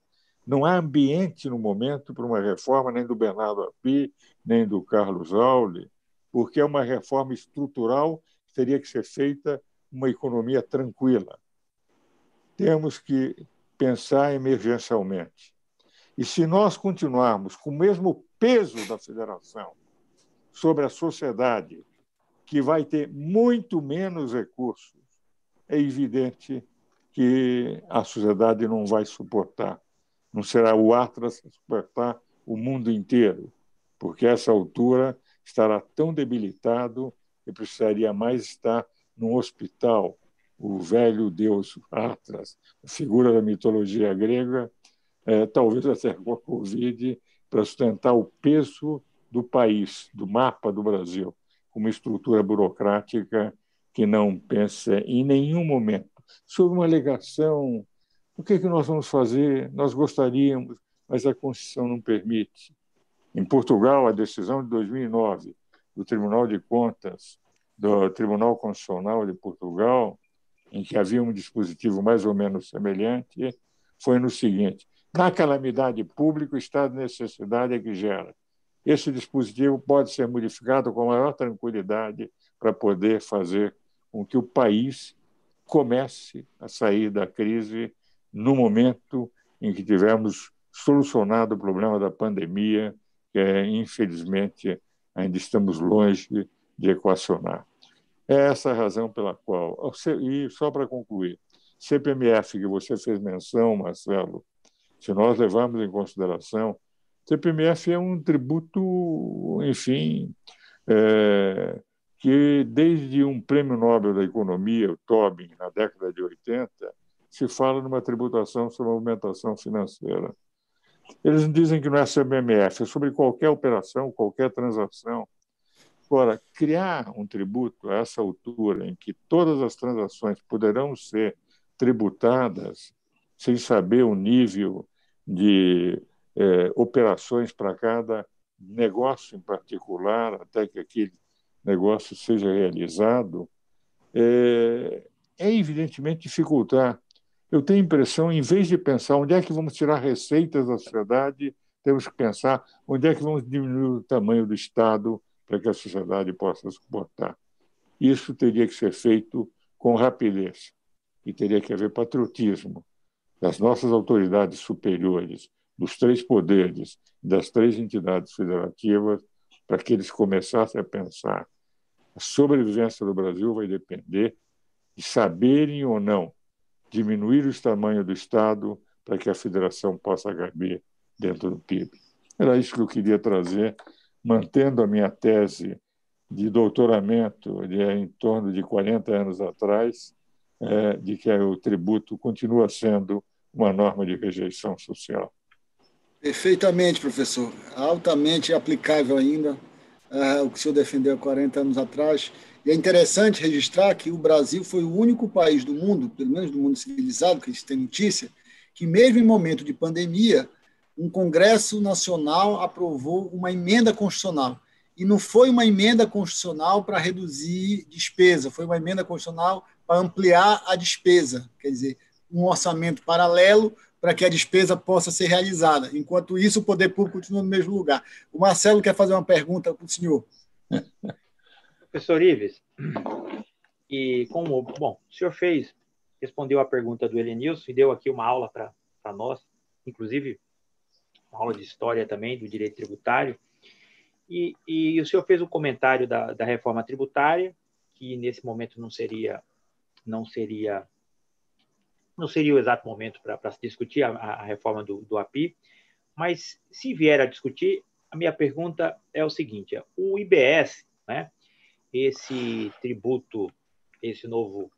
não há ambiente no momento para uma reforma nem do Bernardo Api, nem do Carlos Auli, porque é uma reforma estrutural que teria que ser feita uma economia tranquila. Temos que pensar emergencialmente. E se nós continuarmos com o mesmo peso da federação sobre a sociedade, que vai ter muito menos recursos, é evidente que a sociedade não vai suportar não será o Atlas suportar o mundo inteiro, porque a essa altura estará tão debilitado que precisaria mais estar num hospital. O velho deus Atlas, figura da mitologia grega, é, talvez até com a Covid, para sustentar o peso do país, do mapa do Brasil, uma estrutura burocrática que não pensa em nenhum momento sobre uma alegação o que, é que nós vamos fazer? Nós gostaríamos, mas a Constituição não permite. Em Portugal, a decisão de 2009 do Tribunal de Contas, do Tribunal Constitucional de Portugal, em que havia um dispositivo mais ou menos semelhante, foi no seguinte: na calamidade pública, o estado de necessidade é que gera. Esse dispositivo pode ser modificado com a maior tranquilidade para poder fazer com que o país comece a sair da crise no momento em que tivermos solucionado o problema da pandemia, que é, infelizmente ainda estamos longe de equacionar. É essa a razão pela qual, e só para concluir, CPMF, que você fez menção, Marcelo, se nós levarmos em consideração, CPMF é um tributo, enfim, é, que desde um prêmio Nobel da Economia, o Tobin, na década de 80, se fala numa tributação sobre a movimentação financeira. Eles dizem que não é CMMF, é sobre qualquer operação, qualquer transação. Agora, criar um tributo a essa altura, em que todas as transações poderão ser tributadas, sem saber o nível de é, operações para cada negócio em particular, até que aquele negócio seja realizado, é, é evidentemente dificultar eu tenho a impressão, em vez de pensar onde é que vamos tirar receitas da sociedade, temos que pensar onde é que vamos diminuir o tamanho do Estado para que a sociedade possa suportar. Isso teria que ser feito com rapidez e teria que haver patriotismo das nossas autoridades superiores, dos três poderes, das três entidades federativas, para que eles começassem a pensar. A sobrevivência do Brasil vai depender de saberem ou não diminuir os tamanhos do Estado para que a federação possa caber dentro do PIB. Era isso que eu queria trazer, mantendo a minha tese de doutoramento de, é em torno de 40 anos atrás, é, de que o tributo continua sendo uma norma de rejeição social. Perfeitamente, professor. Altamente aplicável ainda é, o que o senhor defendeu 40 anos atrás. E é interessante registrar que o Brasil foi o único país do mundo, pelo menos do mundo civilizado, que a gente tem notícia, que mesmo em momento de pandemia, um Congresso Nacional aprovou uma emenda constitucional. E não foi uma emenda constitucional para reduzir despesa, foi uma emenda constitucional para ampliar a despesa, quer dizer, um orçamento paralelo para que a despesa possa ser realizada. Enquanto isso, o poder público continua no mesmo lugar. O Marcelo quer fazer uma pergunta para o senhor. Professor Ives, e como, bom, o senhor fez, respondeu a pergunta do Elenilson e deu aqui uma aula para nós, inclusive uma aula de história também do direito tributário. E, e o senhor fez um comentário da, da reforma tributária, que nesse momento não seria não seria não seria o exato momento para se discutir a, a reforma do, do, API, mas se vier a discutir, a minha pergunta é o seguinte: é, o IBS, né, esse tributo, esse novo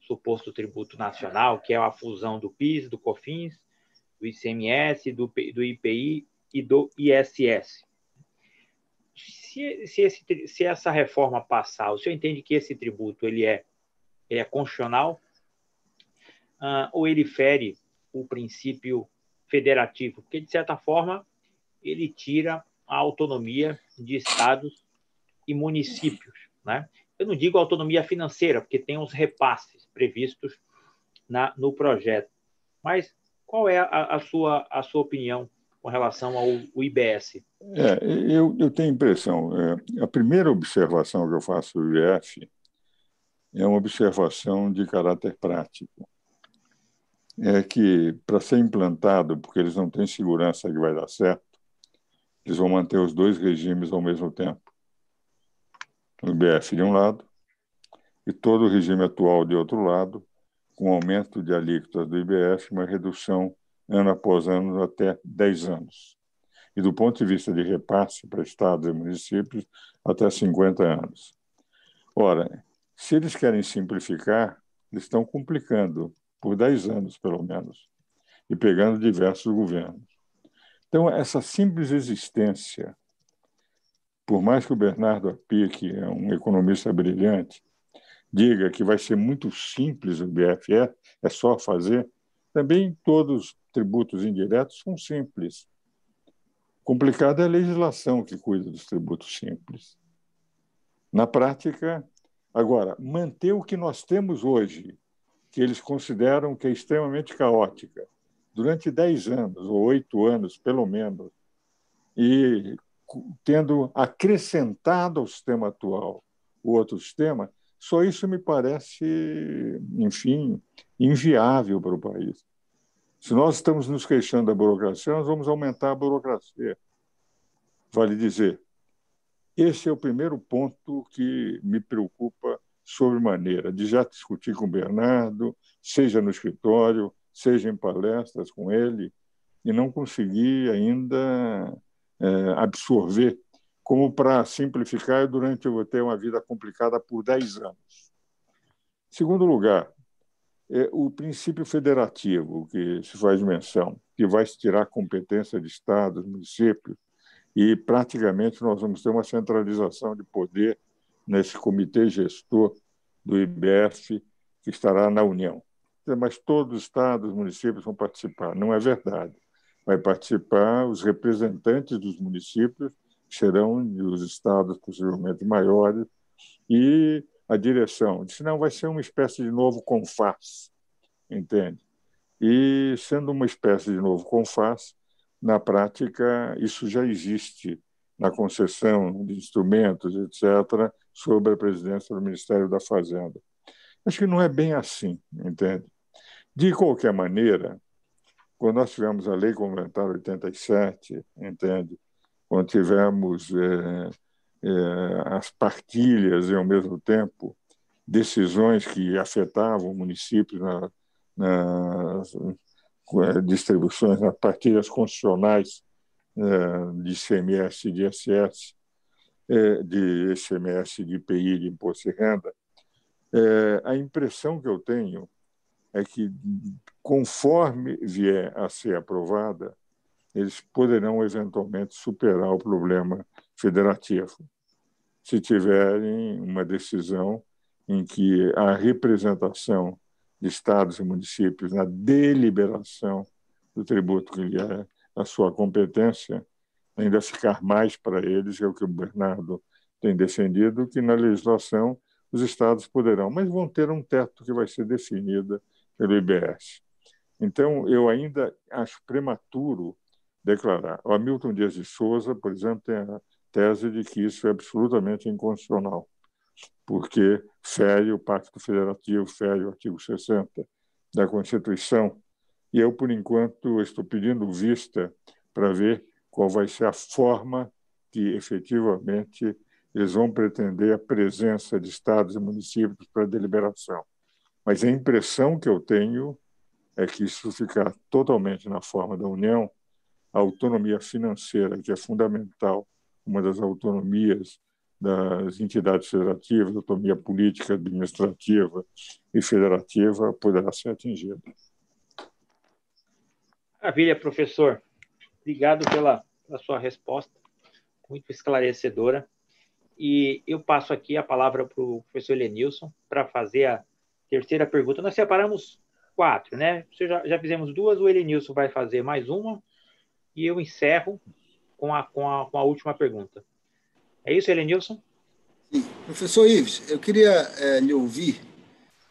suposto tributo nacional, que é a fusão do PIS, do COFINS, do ICMS, do, do IPI e do ISS. Se, se, esse, se, essa reforma passar, o senhor entende que esse tributo ele é, ele é constitucional uh, ou ele fere o princípio federativo? Porque, de certa forma, ele tira a autonomia de estados e municípios. Né? Eu não digo autonomia financeira, porque tem uns repasses previstos na, no projeto. Mas qual é a, a, sua, a sua opinião com relação ao, IBS? É, eu, eu tenho a impressão, é, a primeira observação que eu faço do IF é uma observação de caráter prático. É que, para ser implantado, porque eles não têm segurança que vai dar certo, eles vão manter os dois regimes ao mesmo tempo. IBF de um lado, e todo o regime atual de outro lado, com aumento de alíquotas do IBF, uma redução ano após ano até 10 anos. E do ponto de vista de repasse para estados e municípios, até 50 anos. Ora, se eles querem simplificar, eles estão complicando, por 10 anos pelo menos, e pegando diversos governos. Então, essa simples existência por mais que o Bernardo Api, que é um economista brilhante, diga que vai ser muito simples o BFE, é só fazer, também todos os tributos indiretos são simples. Complicada é a legislação que cuida dos tributos simples. Na prática, agora, manter o que nós temos hoje, que eles consideram que é extremamente caótica, durante 10 anos, ou 8 anos, pelo menos, e tendo acrescentado ao sistema atual o outro sistema, só isso me parece, enfim, inviável para o país. Se nós estamos nos queixando da burocracia, nós vamos aumentar a burocracia. Vale dizer, esse é o primeiro ponto que me preocupa sobremaneira, de já discutir com o Bernardo, seja no escritório, seja em palestras com ele, e não conseguir ainda é, absorver, como para simplificar, durante eu vou ter uma vida complicada por 10 anos. Segundo lugar, é o princípio federativo que se faz menção, que vai tirar competência de estados, municípios, e praticamente nós vamos ter uma centralização de poder nesse comitê gestor do IBF que estará na União. Mas todos os estados, municípios vão participar. Não é verdade vai participar os representantes dos municípios, que serão os estados possivelmente maiores, e a direção. senão vai ser uma espécie de novo CONFAS, entende? E sendo uma espécie de novo CONFAS, na prática isso já existe na concessão de instrumentos, etc., sobre a presidência do Ministério da Fazenda. Acho que não é bem assim, entende? De qualquer maneira, quando nós tivemos a Lei Complementar 87, entende? Quando tivemos é, é, as partilhas e, ao mesmo tempo, decisões que afetavam o município na, nas eh, distribuições, nas partilhas constitucionais é, de ICMS e de ISS, de ICMS, de IPI, de Imposto de Renda, a impressão que eu tenho é que, conforme vier a ser aprovada, eles poderão eventualmente superar o problema federativo, se tiverem uma decisão em que a representação de estados e municípios na deliberação do tributo que lhe é a sua competência ainda ficar mais para eles, é o que o Bernardo tem defendido, que na legislação os estados poderão, mas vão ter um teto que vai ser definida pelo IBS. Então, eu ainda acho prematuro declarar. O Hamilton Dias de Souza, por exemplo, tem a tese de que isso é absolutamente inconstitucional, porque fere o Pacto Federativo, fere o artigo 60 da Constituição. E eu, por enquanto, estou pedindo vista para ver qual vai ser a forma que efetivamente eles vão pretender a presença de estados e municípios para deliberação. Mas a impressão que eu tenho é que isso ficar totalmente na forma da União, a autonomia financeira, que é fundamental, uma das autonomias das entidades federativas, autonomia política, administrativa e federativa, poderá ser atingida. Maravilha, professor. Obrigado pela, pela sua resposta, muito esclarecedora. E eu passo aqui a palavra para o professor Lenilson para fazer a terceira pergunta, nós separamos quatro, né? Já, já fizemos duas, o Elenilson vai fazer mais uma e eu encerro com a, com a, com a última pergunta. É isso, Elenilson? Sim. Professor Ives, eu queria é, lhe ouvir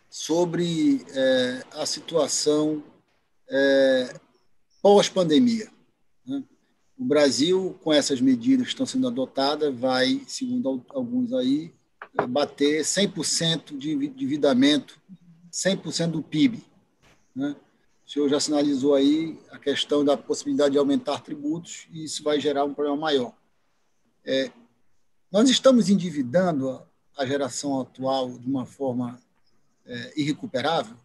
sobre é, a situação é, pós-pandemia. Né? O Brasil, com essas medidas que estão sendo adotadas, vai, segundo alguns aí, bater 100% de endividamento, 100% do PIB. Né? O senhor já sinalizou aí a questão da possibilidade de aumentar tributos e isso vai gerar um problema maior. É, nós estamos endividando a geração atual de uma forma é, irrecuperável.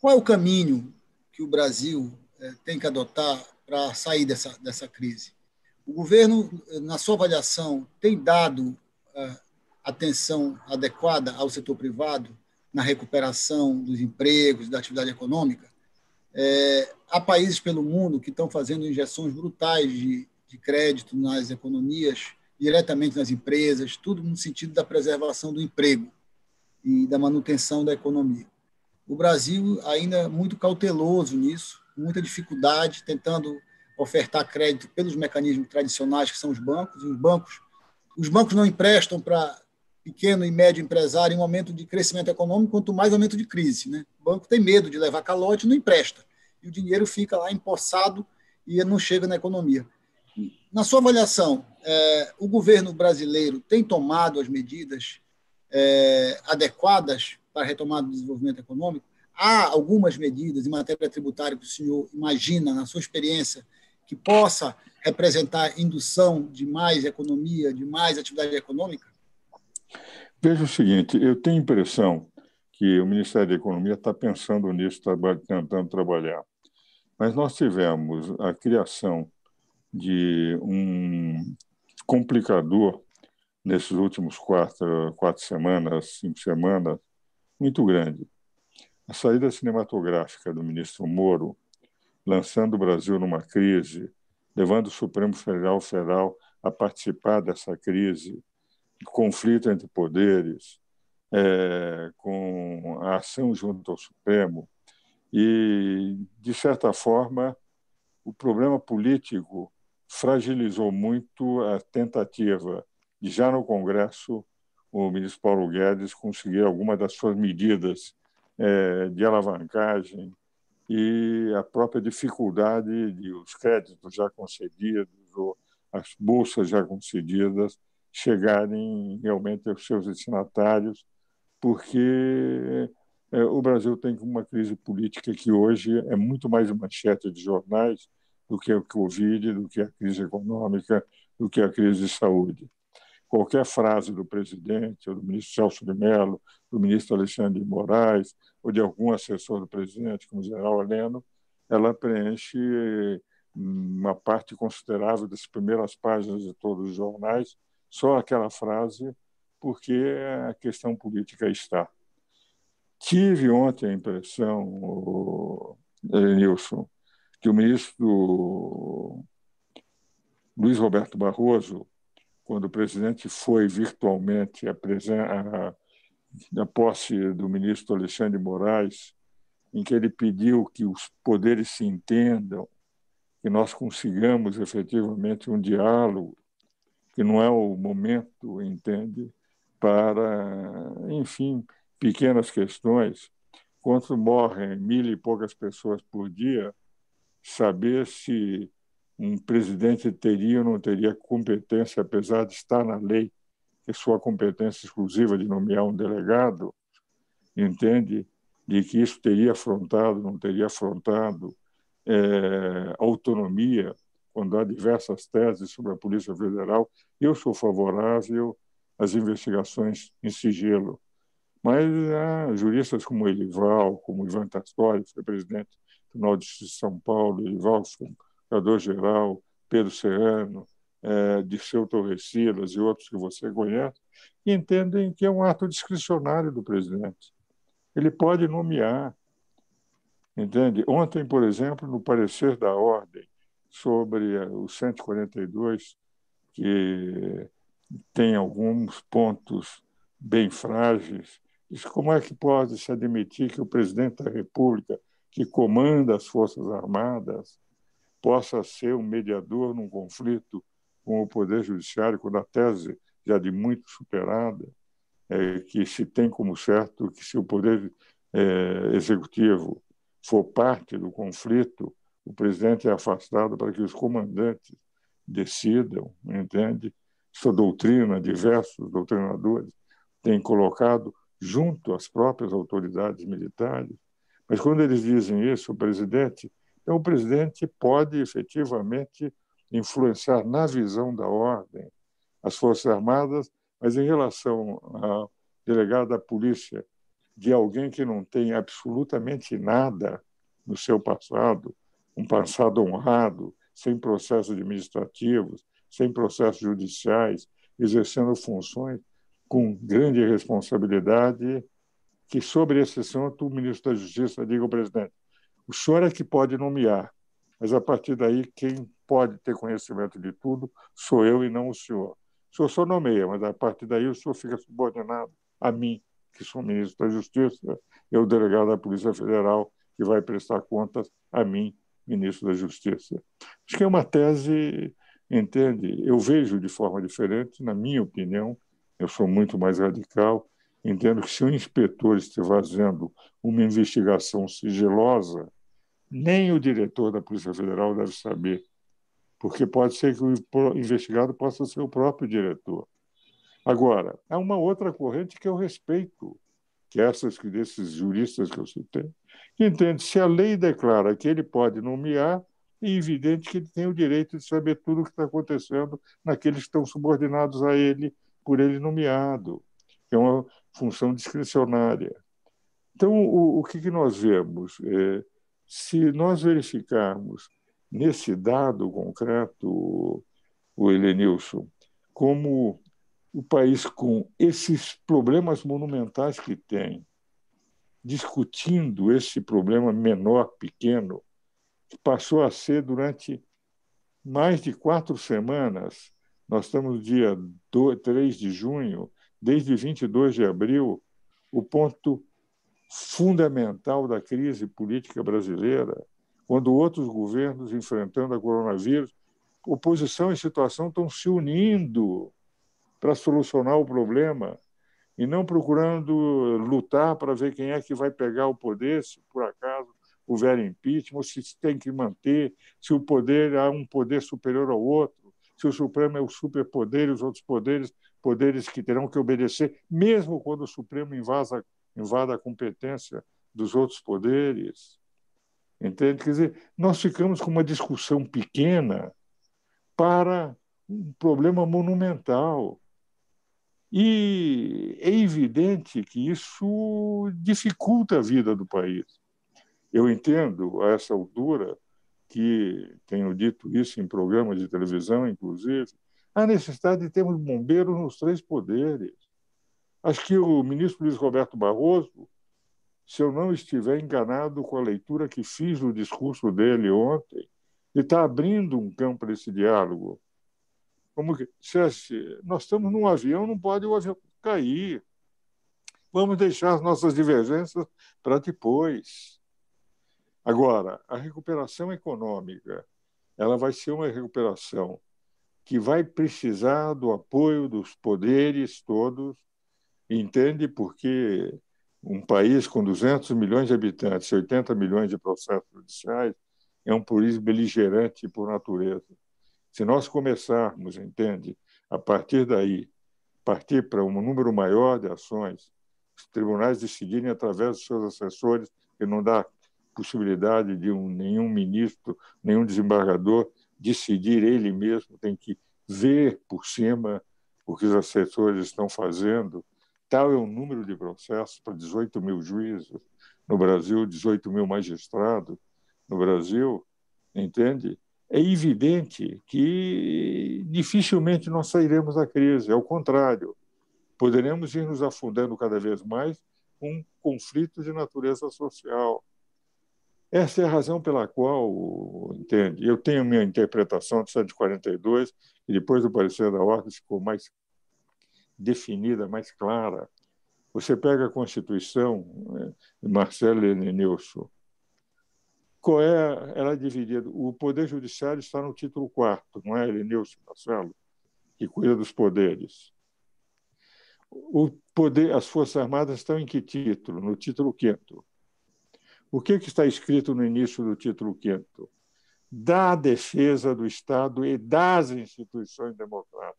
Qual é o caminho que o Brasil é, tem que adotar para sair dessa, dessa crise? O governo, na sua avaliação, tem dado é, atenção adequada ao setor privado na recuperação dos empregos, da atividade econômica, é, há países pelo mundo que estão fazendo injeções brutais de, de crédito nas economias, diretamente nas empresas, tudo no sentido da preservação do emprego e da manutenção da economia. O Brasil ainda é muito cauteloso nisso, muita dificuldade, tentando ofertar crédito pelos mecanismos tradicionais que são os bancos. E os bancos, os bancos não emprestam para pequeno e médio empresário em um momento de crescimento econômico, quanto mais aumento de crise. Né? O banco tem medo de levar calote, não empresta. E o dinheiro fica lá empossado e não chega na economia. Na sua avaliação, é, o governo brasileiro tem tomado as medidas é, adequadas para a retomada do desenvolvimento econômico? Há algumas medidas em matéria tributária que o senhor imagina, na sua experiência, que possa representar indução de mais economia, de mais atividade econômica? Veja o seguinte, eu tenho a impressão que o Ministério da Economia está pensando nisso, está tentando trabalhar. Mas nós tivemos a criação de um complicador nesses últimos quatro, quatro semanas, cinco semanas, muito grande. A saída cinematográfica do ministro Moro, lançando o Brasil numa crise, levando o Supremo Federal Federal a participar dessa crise, conflito entre poderes, é, com a ação junto ao Supremo, e, de certa forma, o problema político fragilizou muito a tentativa de, já no Congresso, o ministro Paulo Guedes conseguir alguma das suas medidas é, de alavancagem e a própria dificuldade de os créditos já concedidos ou as bolsas já concedidas chegarem realmente aos seus destinatários, porque é, o Brasil tem uma crise política que hoje é muito mais manchete de jornais do que o Covid, do que a crise econômica, do que a crise de saúde. Qualquer frase do presidente, ou do ministro Celso de Mello, do ministro Alexandre de Moraes, ou de algum assessor do presidente, como o general Heleno, ela preenche hum, uma parte considerável das primeiras páginas de todos os jornais, só aquela frase, porque a questão política está. Tive ontem a impressão, o é, Nilson, que o ministro Luiz Roberto Barroso, quando o presidente foi virtualmente à a, a posse do ministro Alexandre Moraes, em que ele pediu que os poderes se entendam, que nós consigamos efetivamente um diálogo, que não é o momento, entende, para, enfim, pequenas questões. Quando morrem mil e poucas pessoas por dia, saber se um presidente teria ou não teria competência, apesar de estar na lei que sua competência exclusiva de nomear um delegado, entende, de que isso teria afrontado, não teria afrontado é, autonomia quando há diversas teses sobre a Polícia Federal, eu sou favorável às investigações em sigilo. Mas há juristas como Elival, como Ivan Tastori, que foi presidente do Tribunal de Justiça de São Paulo, Elival, procurador-geral, Pedro Serrano, é, Torres Silas e outros que você conhece, que entendem que é um ato discricionário do presidente. Ele pode nomear, entende? Ontem, por exemplo, no parecer da ordem sobre o 142, que tem alguns pontos bem frágeis. Diz, como é que pode se admitir que o presidente da República, que comanda as Forças Armadas, possa ser um mediador num conflito com o Poder Judiciário, quando a tese já de muito superada é que se tem como certo que se o Poder é, Executivo for parte do conflito, o presidente é afastado para que os comandantes decidam, entende? Sua doutrina, diversos doutrinadores têm colocado junto às próprias autoridades militares. Mas quando eles dizem isso, o presidente, então o presidente pode efetivamente influenciar na visão da ordem as Forças Armadas, mas em relação à delegada da polícia, de alguém que não tem absolutamente nada no seu passado, um passado honrado, sem processos administrativos, sem processos judiciais, exercendo funções com grande responsabilidade, que sobre esse assunto o ministro da Justiça diga ao presidente: o senhor é que pode nomear, mas a partir daí quem pode ter conhecimento de tudo sou eu e não o senhor. O senhor só nomeia, mas a partir daí o senhor fica subordinado a mim, que sou ministro da Justiça, eu, delegado da Polícia Federal, que vai prestar contas a mim ministro da Justiça. Acho que é uma tese, entende? Eu vejo de forma diferente, na minha opinião, eu sou muito mais radical, entendo que se o inspetor estiver fazendo uma investigação sigilosa, nem o diretor da Polícia Federal deve saber, porque pode ser que o investigado possa ser o próprio diretor. Agora, há uma outra corrente que eu respeito, que essas que desses juristas que eu citei, entende se a lei declara que ele pode nomear, é evidente que ele tem o direito de saber tudo o que está acontecendo naqueles que estão subordinados a ele por ele nomeado, que é uma função discricionária. Então, o, o que, que, nós vemos? É, se nós verificarmos nesse dado concreto, o Helenilson, como o país com esses problemas monumentais que tem, discutindo esse problema menor, pequeno, que passou a ser durante mais de quatro semanas, nós estamos no dia 2, 3 de junho, desde 22 de abril, o ponto fundamental da crise política brasileira, quando outros governos enfrentando a coronavírus, oposição e situação estão se unindo para solucionar o problema e não procurando lutar para ver quem é que vai pegar o poder, se por acaso houver impeachment, se tem que manter, se o poder há um poder superior ao outro, se o Supremo é o superpoder e os outros poderes, poderes que terão que obedecer, mesmo quando o Supremo invasa, invada a competência dos outros poderes. Entende? Quer dizer, nós ficamos com uma discussão pequena para um problema monumental e é evidente que isso dificulta a vida do país. Eu entendo, a essa altura, que tenho dito isso em programas de televisão, inclusive, a necessidade de termos bombeiros nos três poderes. Acho que o ministro Luiz Roberto Barroso, se eu não estiver enganado com a leitura que fiz do discurso dele ontem, ele está abrindo um campo para esse diálogo como que dissesse, é assim, nós estamos num avião, não pode o avião cair. Vamos deixar as nossas divergências para depois. Agora, a recuperação econômica, ela vai ser uma recuperação que vai precisar do apoio dos poderes todos, entende? Porque um país com 200 milhões de habitantes, 80 milhões de processos judiciais, é um país beligerante por natureza. Se nós começarmos, entende, a partir daí, partir para um número maior de ações, os tribunais decidirem através dos seus assessores, e não dá possibilidade de um, nenhum ministro, nenhum desembargador decidir ele mesmo, tem que ver por cima o que os assessores estão fazendo. Tal é o número de processos para 18 mil juízes, no Brasil, 18 mil magistrados, no Brasil, entende? é evidente que dificilmente nós sairemos da crise, é o contrário. Poderemos ir nos afundando cada vez mais um conflito de natureza social. Essa é a razão pela qual, entende? Eu tenho minha interpretação de 142, e depois do parecer da ordem ficou mais definida, mais clara. Você pega a Constituição, né, Marcelo Lenilson, qual é, ela é dividida. O Poder Judiciário está no título 4, não é, Elineu Marcelo, que cuida dos poderes. O poder, as Forças Armadas estão em que título? No título 5. O que, que está escrito no início do título 5? Da defesa do Estado e das instituições democráticas.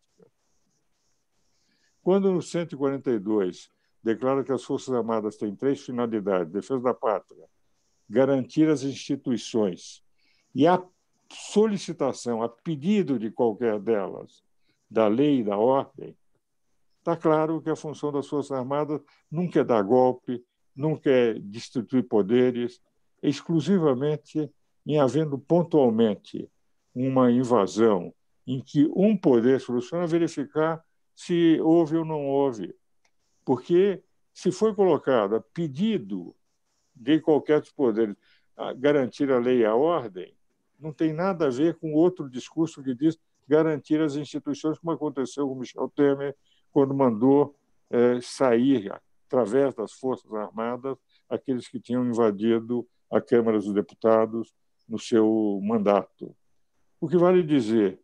Quando no 142 declara que as Forças Armadas têm três finalidades: defesa da pátria, garantir as instituições. E a solicitação, a pedido de qualquer delas, da lei e da ordem, está claro que a função das Forças Armadas nunca é dar golpe, nunca é destituir poderes, é exclusivamente em havendo pontualmente uma invasão em que um poder soluciona verificar se houve ou não houve. Porque se foi colocado a pedido de qualquer dos poderes, ah, garantir a lei e a ordem, não tem nada a ver com outro discurso que diz garantir as instituições, como aconteceu com Michel Temer, quando mandou eh, sair, através das Forças Armadas, aqueles que tinham invadido a Câmara dos Deputados no seu mandato. O que vale dizer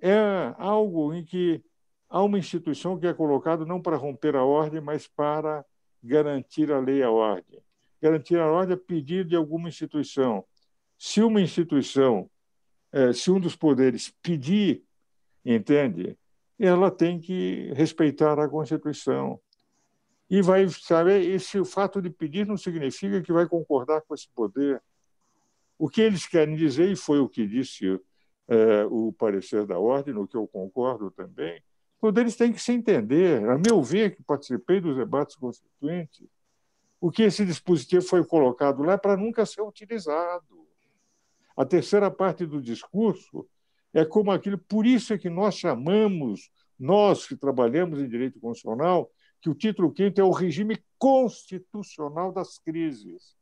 é algo em que há uma instituição que é colocada não para romper a ordem, mas para garantir a lei e a ordem. Garantir a ordem é pedir de alguma instituição. Se uma instituição, é, se um dos poderes pedir, entende? Ela tem que respeitar a Constituição. E vai saber, esse o fato de pedir não significa que vai concordar com esse poder. O que eles querem dizer, e foi o que disse é, o parecer da ordem, no que eu concordo também, quando eles têm que se entender, a meu ver, que participei dos debates constituintes, o que esse dispositivo foi colocado lá é para nunca ser utilizado. A terceira parte do discurso é como aquilo, por isso é que nós chamamos, nós que trabalhamos em direito constitucional, que o título quinto é o regime constitucional das crises,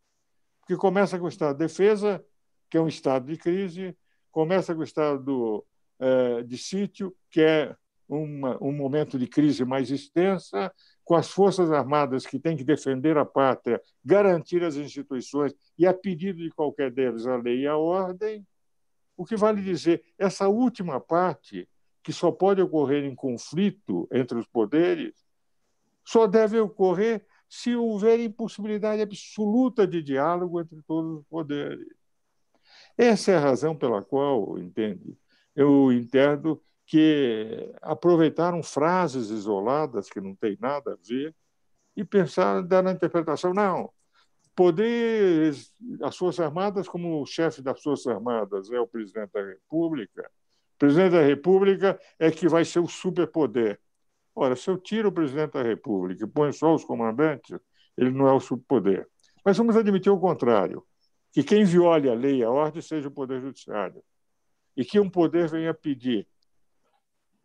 que começa com o Estado de Defesa, que é um estado de crise, começa com o estado eh, de sítio, que é uma, um momento de crise mais extensa, com as Forças Armadas que têm que defender a pátria, garantir as instituições e, a pedido de qualquer deles, a lei e a ordem. O que vale dizer, essa última parte, que só pode ocorrer em conflito entre os poderes, só deve ocorrer se houver impossibilidade absoluta de diálogo entre todos os poderes. Essa é a razão pela qual, entende, eu entendo que aproveitaram frases isoladas que não têm nada a ver e pensaram, dar a interpretação, não, poder as Forças Armadas, como o chefe das Forças Armadas é o presidente da República, o presidente da República é que vai ser o superpoder. Ora, se eu tiro o presidente da República e ponho só os comandantes, ele não é o superpoder. Mas vamos admitir o contrário, que quem viole a lei e a ordem seja o Poder Judiciário, e que um poder venha pedir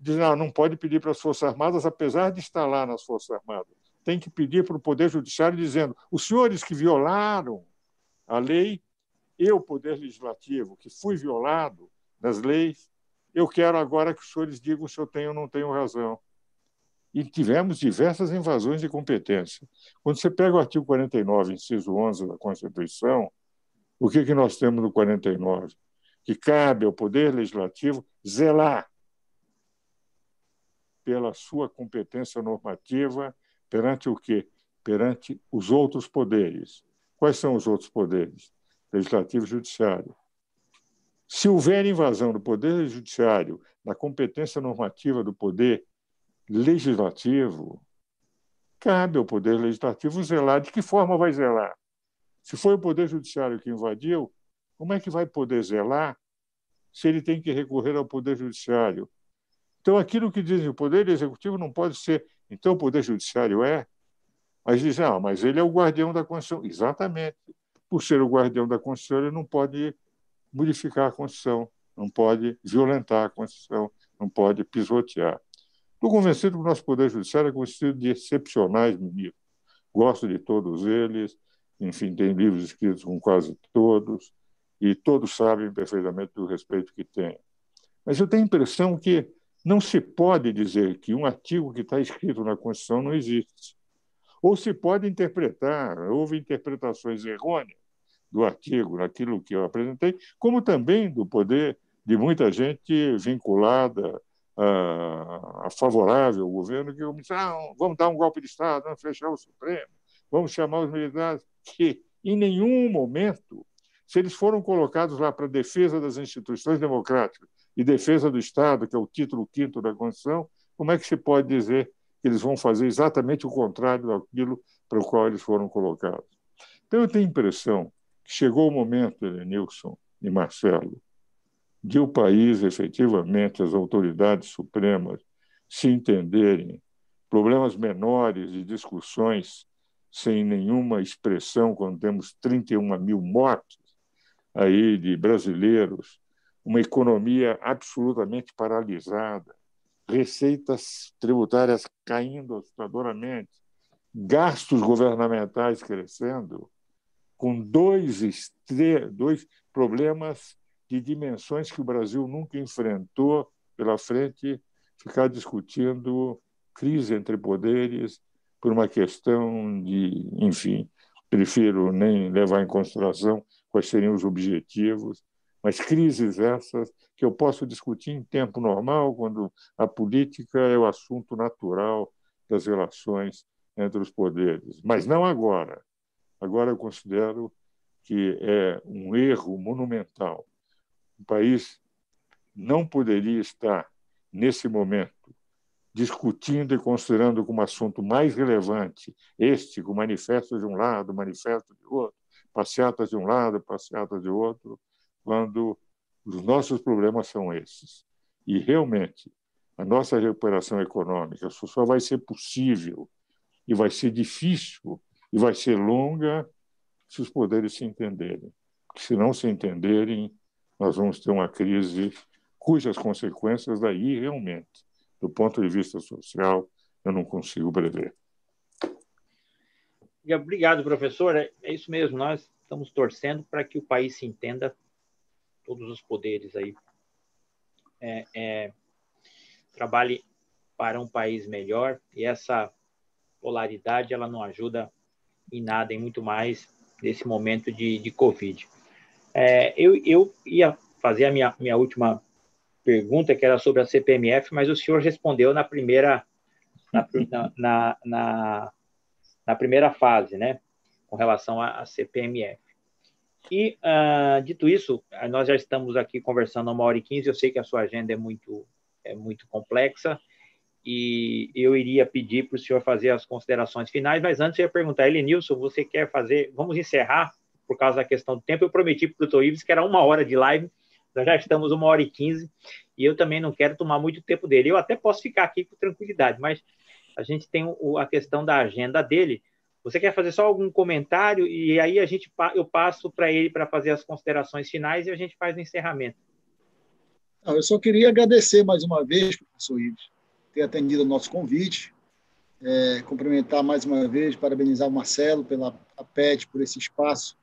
diz, não, não pode pedir para as Forças Armadas, apesar de estar lá nas Forças Armadas. Tem que pedir para o Poder Judiciário dizendo, os senhores que violaram a lei, eu, Poder Legislativo, que fui violado nas leis, eu quero agora que os senhores digam se eu tenho ou não tenho razão. E tivemos diversas invasões de competência. Quando você pega o artigo 49, inciso 11 da Constituição, o que, que nós temos no 49? Que cabe ao Poder Legislativo zelar pela sua competência normativa perante o quê? Perante os outros poderes. Quais são os outros poderes? Legislativo e Judiciário. Se houver invasão do Poder Judiciário na competência normativa do Poder Legislativo, cabe ao Poder Legislativo zelar. De que forma vai zelar? Se foi o Poder Judiciário que invadiu, como é que vai poder zelar se ele tem que recorrer ao Poder Judiciário então, aquilo que dizem o Poder Executivo não pode ser. Então, o Poder Judiciário é. Mas dizem, ah, mas ele é o guardião da Constituição. Exatamente. Por ser o guardião da Constituição, ele não pode modificar a Constituição, não pode violentar a Constituição, não pode pisotear. Estou convencido que o nosso Poder Judiciário é constituído de excepcionais ministros. Gosto de todos eles, enfim, tem livros escritos com quase todos, e todos sabem perfeitamente do respeito que têm. Mas eu tenho a impressão que não se pode dizer que um artigo que está escrito na Constituição não existe. Ou se pode interpretar, houve interpretações errôneas do artigo, naquilo que eu apresentei, como também do poder de muita gente vinculada a, ah, a favorável ao governo, que disse, ah, vamos dar um golpe de Estado, vamos fechar o Supremo, vamos chamar os militares, que em nenhum momento, se eles foram colocados lá para defesa das instituições democráticas e defesa do Estado, que é o título quinto da Constituição, como é que se pode dizer que eles vão fazer exatamente o contrário daquilo para o qual eles foram colocados? Então, eu tenho a impressão que chegou o momento, Nilson e Marcelo, de o país, efetivamente, as autoridades supremas se entenderem, problemas menores de discussões sem nenhuma expressão, quando temos 31 mil mortos aí de brasileiros uma economia absolutamente paralisada, receitas tributárias caindo assustadoramente, gastos governamentais crescendo, com dois, dois problemas de dimensões que o Brasil nunca enfrentou pela frente, ficar discutindo crise entre poderes por uma questão de, enfim, prefiro nem levar em consideração quais seriam os objetivos mas crises essas que eu posso discutir em tempo normal, quando a política é o assunto natural das relações entre os poderes, mas não agora. Agora eu considero que é um erro monumental. O país não poderia estar, nesse momento, discutindo e considerando como assunto mais relevante este, com manifesto de um lado, manifesto de outro, passeatas de um lado, passeatas de outro, quando os nossos problemas são esses. E realmente, a nossa recuperação econômica só vai ser possível e vai ser difícil e vai ser longa se os poderes se entenderem. Porque se não se entenderem, nós vamos ter uma crise cujas consequências daí realmente, do ponto de vista social, eu não consigo prever. Obrigado, professor. É, é isso mesmo. Nós estamos torcendo para que o país se entenda todos os poderes aí é, é, trabalhe para um país melhor e essa polaridade ela não ajuda em nada e muito mais nesse momento de, de Covid. É, eu, eu ia fazer a minha, minha última pergunta, que era sobre a CPMF, mas o senhor respondeu na primeira, na, na, na, na primeira fase, né, com relação à CPMF. E, uh, dito isso, ah, nós já estamos aqui conversando uma hora e quinze, eu sei que a sua agenda é muito, é muito complexa, e eu iria pedir para o senhor fazer as considerações finais, mas antes eu ia perguntar, Elenilson, você quer fazer, vamos encerrar, por causa da questão do tempo, eu prometi para o doutor Ives que era uma hora de live, nós já estamos uma hora e quinze, e eu também não quero tomar muito tempo dele, eu até posso ficar aqui com tranquilidade, mas a gente tem a questão da agenda dele, você quer fazer só algum comentário e aí a gente eu passo para ele para fazer as considerações finais e a gente faz o encerramento. eu só queria agradecer mais uma vez, professor Ives, ter atendido o nosso convite, é, cumprimentar mais uma vez, parabenizar o Marcelo pela PET, por esse espaço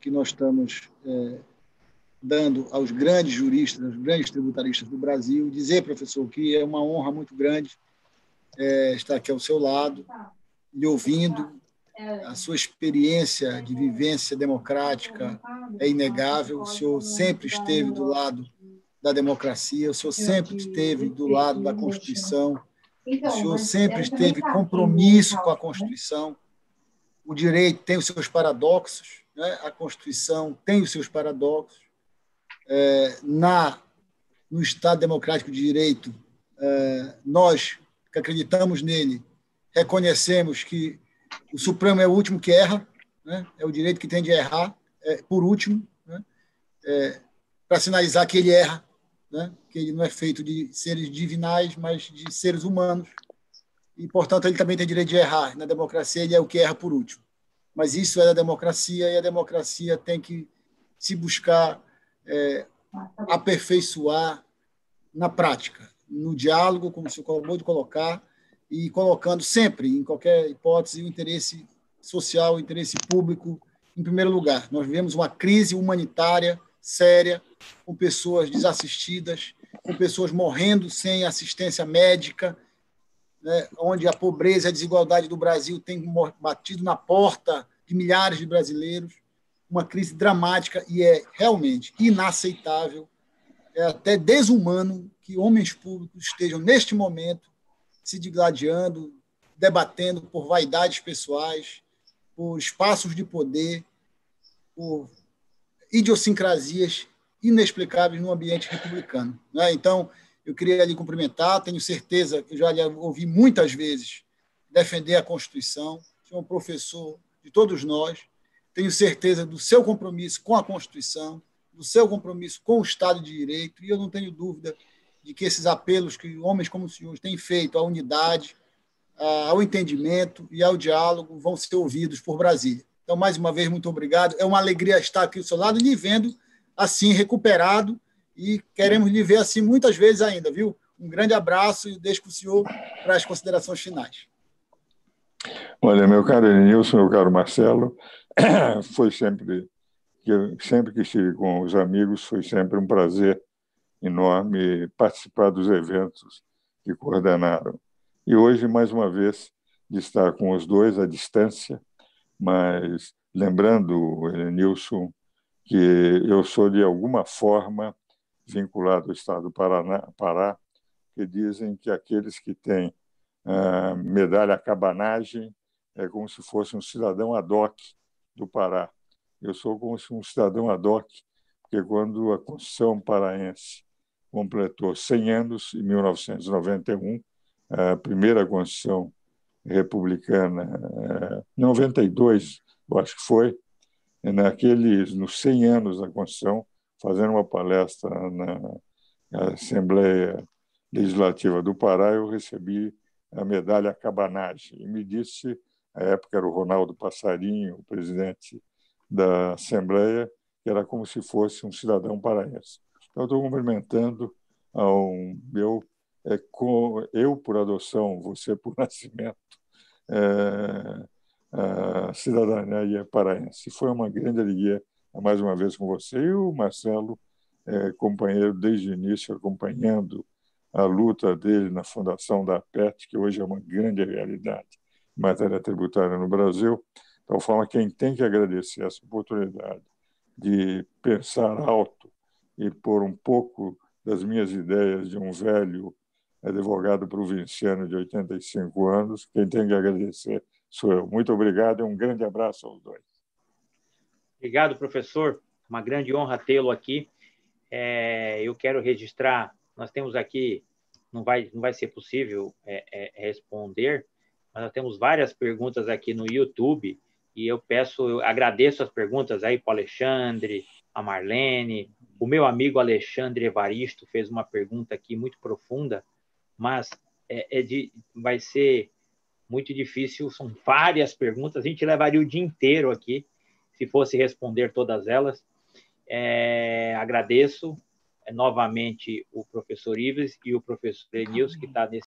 que nós estamos é, dando aos grandes juristas, aos grandes tributaristas do Brasil. Dizer, professor, que é uma honra muito grande é, estar aqui ao seu lado, e ouvindo, a sua experiência de vivência democrática é inegável. O senhor sempre esteve do lado da democracia, o senhor sempre esteve do lado da Constituição, o senhor sempre esteve compromisso com a Constituição. O direito tem os seus paradoxos, né? a Constituição tem os seus paradoxos. É, na, no Estado Democrático de Direito, é, nós que acreditamos nele, reconhecemos que o Supremo é o último que erra, né? é o direito que tem de errar, é, por último, né? é, para sinalizar que ele erra, né? que ele não é feito de seres divinais, mas de seres humanos, e, portanto, ele também tem direito de errar. Na democracia, ele é o que erra por último. Mas isso é da democracia, e a democracia tem que se buscar é, aperfeiçoar na prática, no diálogo, como se acabou de colocar, e colocando sempre, em qualquer hipótese, o interesse social, o interesse público em primeiro lugar. Nós vivemos uma crise humanitária séria, com pessoas desassistidas, com pessoas morrendo sem assistência médica, né, onde a pobreza e a desigualdade do Brasil têm batido na porta de milhares de brasileiros, uma crise dramática e é realmente inaceitável, é até desumano que homens públicos estejam neste momento se digladiando, debatendo por vaidades pessoais, por espaços de poder, por idiosincrasias inexplicáveis no ambiente republicano. Né? Então, eu queria lhe cumprimentar, tenho certeza que já lhe ouvi muitas vezes defender a Constituição, é um professor de todos nós, tenho certeza do seu compromisso com a Constituição, do seu compromisso com o Estado de Direito, e eu não tenho dúvida de que esses apelos que homens como os senhores têm feito à unidade, ao entendimento e ao diálogo vão ser ouvidos por Brasília. Então, mais uma vez, muito obrigado. É uma alegria estar aqui do seu lado, lhe vendo assim recuperado e queremos lhe ver assim muitas vezes ainda, viu? Um grande abraço e deixo com o senhor para as considerações finais. Olha, meu caro Elenilson, meu caro Marcelo, foi sempre sempre que estive com os amigos foi sempre um prazer enorme participar dos eventos que coordenaram. E hoje, mais uma vez, de estar com os dois à distância, mas lembrando, Nilson, que eu sou de alguma forma vinculado ao Estado do Paraná, Pará, que dizem que aqueles que têm ah, medalha cabanagem é como se fosse um cidadão ad hoc do Pará. Eu sou como se um cidadão ad hoc, porque quando a Constituição paraense completou 100 anos em 1991, a primeira Constituição Republicana, em eh, 92, eu acho que foi, naqueles, nos 100 anos da Constituição, fazendo uma palestra na Assembleia Legislativa do Pará, eu recebi a medalha Cabanagem e me disse, à época era o Ronaldo Passarinho, o presidente da Assembleia, que era como se fosse um cidadão paraense. Então, estou cumprimentando ao meu, é, com, eu por adoção, você por nascimento, é, a cidadania é paraense. Foi uma grande alegria mais uma vez com você e o Marcelo, é, companheiro desde o início, acompanhando a luta dele na fundação da PET, que hoje é uma grande realidade em matéria tributária no Brasil. Então, fala quem tem que agradecer essa oportunidade de pensar alto e por um pouco das minhas ideias de um velho advogado provinciano de 85 anos. Quem tem que agradecer sou eu. Muito obrigado e um grande abraço aos dois. Obrigado, professor. Uma grande honra tê-lo aqui. É, eu quero registrar, nós temos aqui, não vai, não vai ser possível é, é, responder, mas nós temos várias perguntas aqui no YouTube e eu peço, eu agradeço as perguntas aí para o Alexandre, a Marlene, o meu amigo Alexandre Evaristo fez uma pergunta aqui muito profunda, mas é, é de, vai ser muito difícil, são várias perguntas, a gente levaria o dia inteiro aqui se fosse responder todas elas. É, agradeço é, novamente o professor Ives e o professor Denilson, que está nesse.